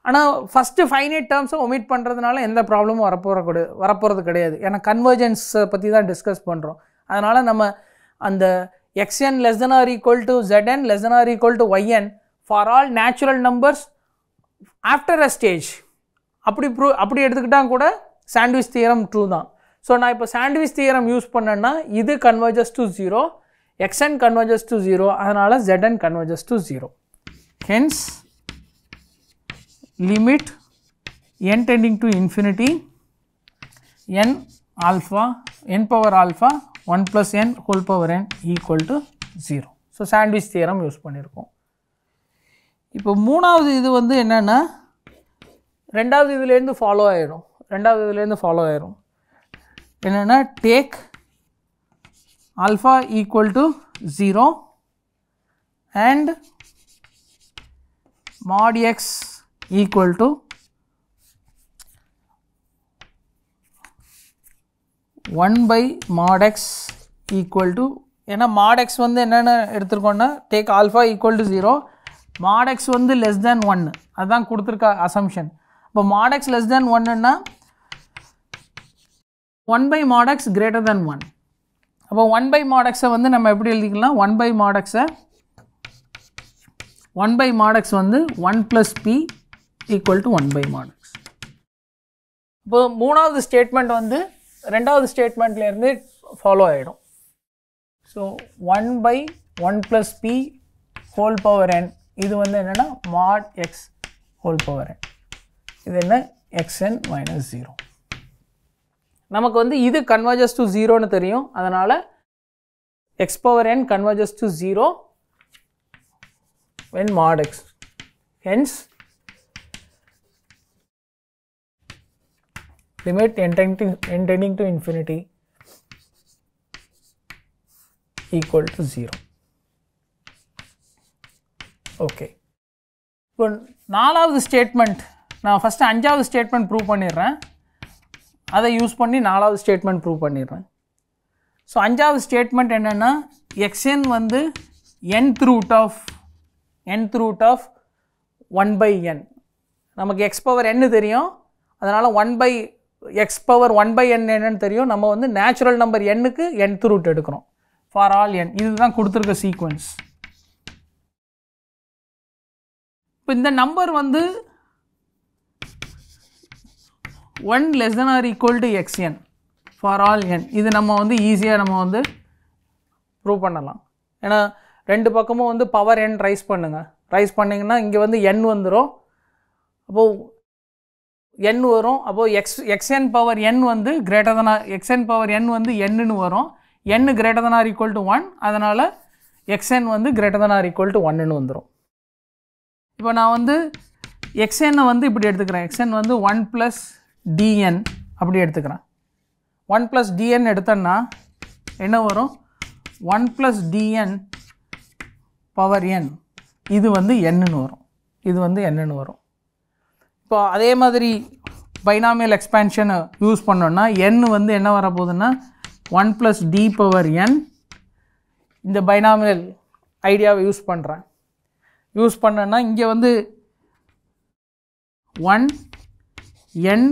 ஆனால் ஃபஸ்ட்டு ஃபைனைட் டேர்ம்ஸை ஒமிட் பண்ணுறதுனால எந்த ப்ராப்ளமும் வரப்போகிற கூட வரப்போகிறது கிடையாது ஏன்னா கன்வர்ஜென்ஸை பற்றி தான் டிஸ்கஸ் பண்ணுறோம் அதனால் நம்ம அந்த x n less than or equal to z n less or equal to yn for all natural numbers after a stage அப்படி ப்ரூ அப்படி எடுத்துக்கிட்டால் கூட சாண்ட்விச் தியரம் ட்ரூ தான் ஸோ நான் இப்போ சாண்ட்விச் தியரம் யூஸ் பண்ணேன்னா இது converges to zero xn converges to 0 அதனால zn converges to 0 hence limit n tending to infinity n alpha n power alpha 1 plus n whole power n equal to 0 so sandwich theorem use பண்ணியிருக்கோம் இப்போ மூணாவது இது வந்து என்னென்னா ரெண்டாவது இதுலேருந்து follow ஆயிடும் ரெண்டாவது இதுலேருந்து ஃபாலோ ஆயிடும் என்னென்னா take alpha equal to 0 and mod x equal to 1 by mod x equal to enna mod x vandu enna na eduthirukona take alpha equal to 0 mod x vandu less than 1 adhaan kuduthiruka assumption appo mod x less than 1 na 1 by mod x greater than 1 அப்போ one by மாடக்ஸை வந்து நம்ம எப்படி எழுதிக்கலாம் one by மாடக்ஸை one by mod x வந்து one plus b equal to one by mod x இப்போ மூணாவது statement வந்து ரெண்டாவது ஸ்டேட்மெண்ட்லேருந்து ஃபாலோ ஆகிடும் so one by one plus B whole power என் இது வந்து என்னென்னா மாட் எக்ஸ் ஹோல் பவர் என் இது என்ன எக்ஸ்என் மைனஸ் ஜீரோ நமக்கு வந்து இது கன்வர்ஜஸ் டு ஜீரோன்னு தெரியும் அதனால் x power n converges to zero when mod x hence limit intending to infinity equal to zero okay இப்போ நாலாவது ஸ்டேட்மெண்ட் நான் ஃபஸ்ட்டு அஞ்சாவது ஸ்டேட்மெண்ட் ப்ரூவ் பண்ணிடுறேன் அதை யூஸ் பண்ணி நாலாவது ஸ்டேட்மெண்ட் ப்ரூவ் பண்ணிடுறேன் ஸோ அஞ்சாவது ஸ்டேட்மெண்ட் என்னென்னா எக்ஸ்என் வந்து nth root of nth root of one by n நமக்கு எக்ஸ் பவர் என்னு தெரியும் அதனால் one by x power one by n என்னன்னு தெரியும் நம்ம வந்து நேச்சுரல் நம்பர் எண்ணுக்கு என்த் ரூட் எடுக்கிறோம் ஃபார் ஆல் என் இதுதான் கொடுத்துருக்க சீக்வன்ஸ் இப்போ இந்த நம்பர் வந்து one less than or equal to x n for all n இது நம்ம வந்து ஈஸியாக நம்ம வந்து ப்ரூவ் பண்ணலாம் ஏன்னா ரெண்டு பக்கமும் வந்து பவர் என் ரைஸ் பண்ணுங்கள் ரைஸ் பண்ணிங்கன்னா இங்கே வந்து என் வந்துடும் அப்போது என் வரும் அப்போது எக்ஸ் எக்ஸ்என் பவர் என் வந்து greater x x n power n வந்து என்னுன்னு வரும் n greater than or equal to one அதனால் எக்ஸ்என் வந்து greater than or equal to ஒன்னுன்னு வந்துடும் இப்போ நான் வந்து என்னை வந்து இப்படி எடுத்துக்கிறேன் எக்ஸ்என் வந்து ஒன் ப்ளஸ் டிஎன் அப்படி எடுத்துக்கிறேன் ஒன் ப்ளஸ் டிஎன் எடுத்தேன்னா என்ன வரும் ஒன் ப்ளஸ் டிஎன் பவர் என் இது வந்து என்னன்னு வரும் இது வந்து என்னன்னு வரும் இப்போ அதே மாதிரி பைனாமியல் எக்ஸ்பேன்ஷனை யூஸ் பண்ணோன்னா என் வந்து என்ன வரப்போகுதுன்னா one plus t power n இந்த பைனாமியல் ஐடியாவை யூஸ் பண்ணுறேன் யூஸ் பண்ணேன்னா இங்கே வந்து one n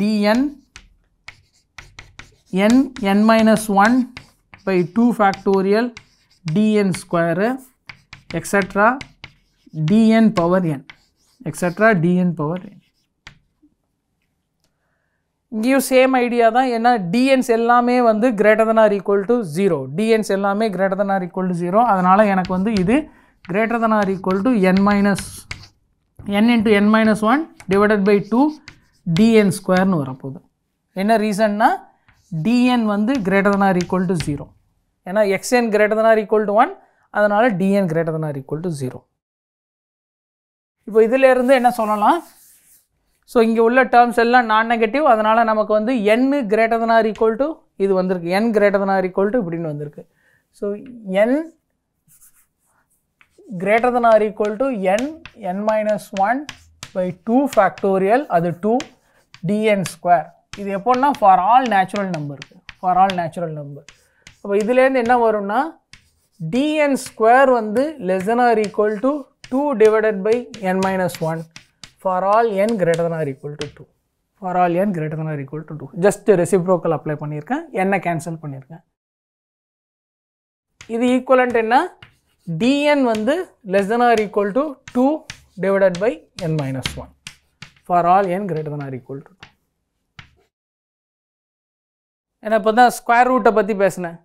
t n n n minus one by two factorial t n square extra t n power n etc t n power n இங்கேயும் சேம் ஐடியா தான் ஏன்னா டிஎன்ஸ் எல்லாமே வந்து greater than or equal to zero t ns எல்லாமே greater than or equal to zero அதனால் எனக்கு வந்து இது greater than or equal to N minus n into n minus one divided by two dn ஸ்கொயர்னு வரப்போகுது என்ன ரீசன்னா டிஎன் வந்து greater than or equal to zero ஏன்னா xn greater than or equal to one அதனால் dn greater than or equal to zero இப்போ இதிலேருந்து என்ன சொல்லலாம் ஸோ இங்கே உள்ள டேர்ம்ஸ் எல்லாம் நான் நெகட்டிவ் அதனால் நமக்கு வந்து n greater than or equal to இது வந்திருக்கு n greater than or equal to இப்படின்னு வந்திருக்கு so n greater than or equal to N n minus one by two factorial அது டூ டிஎன் ஸ்கொயர் இது எப்போன்னா for all natural number. For all natural number அப்போ இதுலேருந்து என்ன வரும்னா dn square வந்து less than or equal to two divided by n minus one for all N greater than or equal to two for all N greater than or equal to two just reciprocal apply பண்ணியிருக்கேன் என்னை cancel பண்ணியிருக்கேன் இது equivalent என்ன dn வந்து less than or equal to 2 divided by n minus 1 for all n greater than or equal to ஏன்னா இப்போ தான் square ரூட்டை பற்றி பேசினேன்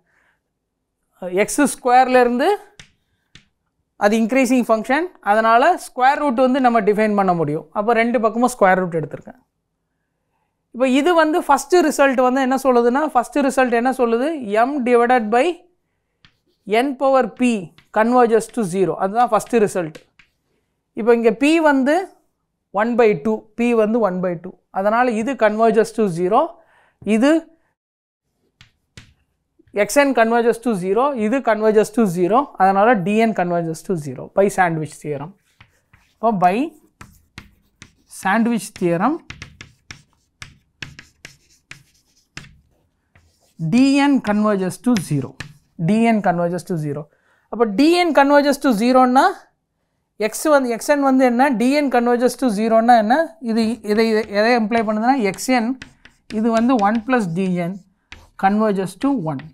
எக்ஸ் ஸ்கொயர்லேருந்து அது இன்க்ரீஸிங் ஃபங்க்ஷன் அதனால் ஸ்கொயர் ரூட் வந்து நம்ம டிஃபைன் பண்ண முடியும் அப்போ ரெண்டு பக்கமும் ஸ்கொயர் ரூட் எடுத்திருக்கேன் இப்போ இது வந்து ஃபஸ்ட்டு ரிசல்ட் வந்து என்ன சொல்லுதுன்னா ஃபஸ்ட்டு ரிசல்ட் என்ன சொல்லுது m divided by N power B converges to zero அதுதான் ஃபஸ்ட்டு ரிசல்ட் இப்போ இங்கே பி வந்து ஒன் பை டூ பி வந்து ஒன் பை டூ அதனால் இது கன்வர்ஜஸ் டு ஜீரோ இது xn converges to 0 இது converges to 0 அதனால் dn converges to 0 by sandwich theorem இப்போ by sandwich theorem dn converges to 0 dn converges to 0 அப்போ dn converges to 0ன்னா x வந்து xn வந்து என்ன dn converges to 0 என்ன இது இதை எதை எம்ப்ளை பண்ணுதுன்னா xn இது வந்து 1 plus dn converges to 1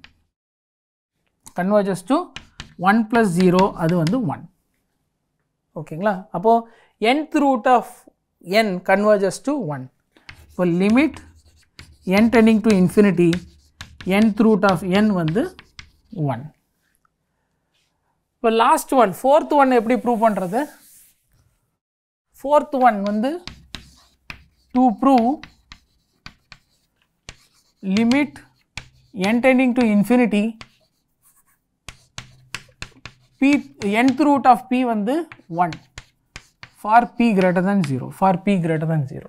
converges to one plus zero அது வந்து ஒன் ஓகேங்களா அப்போது nth root of n converges to one இப்போ limit n tending to infinity nth root of n வந்து ஒன் இப்போ லாஸ்ட் ஒன் ஃபோர்த் ஒன் எப்படி prove பண்ணுறது fourth one வந்து to prove limit n tending to infinity p nth root of p வந்து 1 for p greater than 0 for p greater than 0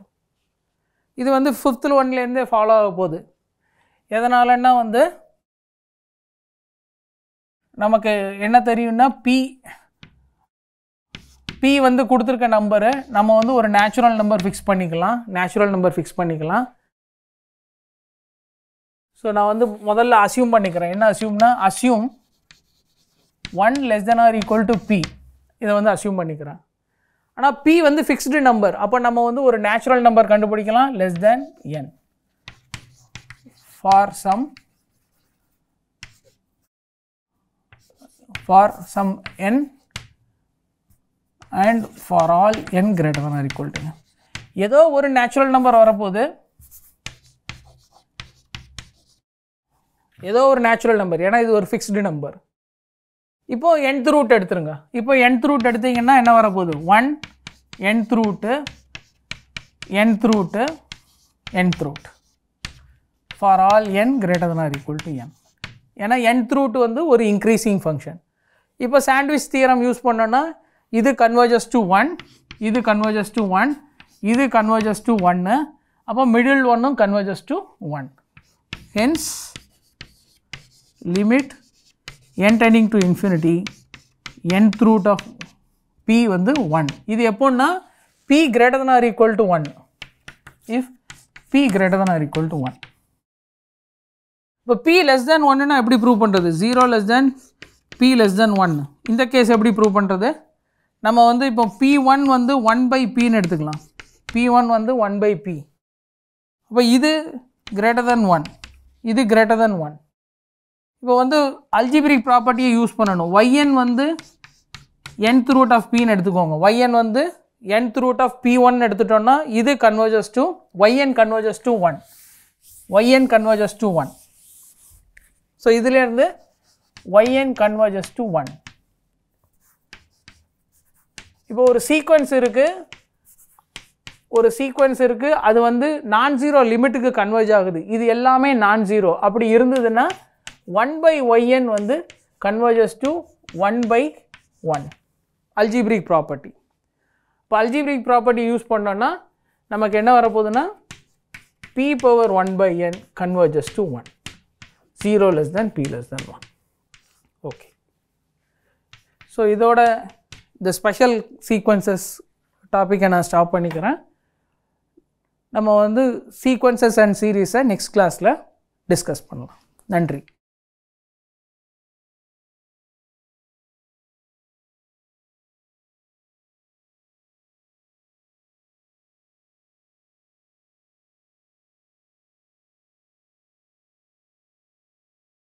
இது வந்து ஃபிஃப்த்தில் இருந்து follow ஆக போகுது எதனாலன்னா வந்து நமக்கு என்ன தெரியும்னா பி பி வந்து கொடுத்துருக்க நம்பரு நம்ம வந்து ஒரு நேச்சுரல் நம்பர் ஃபிக்ஸ் பண்ணிக்கலாம் நேச்சுரல் நம்பர் ஃபிக்ஸ் பண்ணிக்கலாம் ஸோ நான் வந்து முதல்ல அசியூம் பண்ணிக்கிறேன் என்ன அசியூம்னா assume one less than or equal to p இதை வந்து அசியூம் பண்ணிக்கிறேன் ஆனால் பி வந்து ஃபிக்ஸ்டு நம்பர் அப்போ நம்ம வந்து ஒரு நேச்சுரல் நம்பர் கண்டுபிடிக்கலாம் less than n for some for some n and for all N greater than equal to ஏதோ ஒரு நேச்சுரல் நம்பர் வரப்போகுது ஏதோ ஒரு நேச்சுரல் நம்பர் ஏன்னா இது ஒரு ஃபிக்ஸ்டு நம்பர் இப்போது என் ரூட் எடுத்துருங்க இப்போ என் ரூட் எடுத்தீங்கன்னா என்ன வரப்போகுது one n root n root n root for all N greater than or equal to n ஏன்னா என்த் ரூட் வந்து ஒரு இன்க்ரீஸிங் ஃபங்க்ஷன் இப்போ சாண்ட்விச் தியரம் யூஸ் பண்ணோன்னா இது கன்வர்ஜஸ் டு ஒன் இது கன்வர்ஜஸ் டு ஒன் இது கன்வர்ஜஸ் டு ஒன்று அப்போ மிடில் ஒன்னும் converges to one hence limit n tending to infinity nth root of p வந்து ஒன் இது எப்போன்னா p greater than or equal to one if p greater than or equal to one இப்போ p less than ஒன்னுனா எப்படி prove பண்ணுறது zero less than p less than one இந்த case எப்படி prove பண்ணுறது நம்ம வந்து இப்போ பி ஒன் வந்து ஒன் பை பின்னு எடுத்துக்கலாம் பி ஒன் வந்து ஒன் பை பி அப்போ இது கிரேட்டர் தென் ஒன் இது கிரேட்டர் தென் ஒன் இப்போ வந்து அல்ஜிபிரிக் ப்ராப்பர்ட்டியை யூஸ் பண்ணணும் ஒய்என் வந்து என் ரூட் ஆஃப் பின்னு எடுத்துக்கோங்க ஒய்என் வந்து n root of p one எடுத்துட்டோன்னா இது converges to yn converges to one yn converges to one so இதுலேருந்து ஒய்என் கன்வர்ஜஸ் டு ஒன் இப்போ ஒரு சீக்வன்ஸ் இருக்குது ஒரு சீக்வன்ஸ் இருக்குது அது வந்து நான் ஜீரோ லிமிட்டுக்கு கன்வர்ஜ் ஆகுது இது எல்லாமே நான் ஜீரோ அப்படி இருந்ததுன்னா ஒன் பை ஒய்என் வந்து converges to one by one algebraic property இப்போ அல்ஜிப்ரிக் ப்ராப்பர்ட்டி யூஸ் பண்ணோன்னா நமக்கு என்ன வரப்போகுதுன்னா p power one by n converges to one zero less than p less than one okay so இதோட இந்த ஸ்பெஷல் சீக்வன்சஸ் டாப்பிக்கை நான் ஸ்டாப் பண்ணிக்கிறேன் நம்ம வந்து சீக்வன்சஸ் அண்ட் சீரீஸை நெக்ஸ்ட் கிளாஸில் டிஸ்கஸ் பண்ணலாம் நன்றி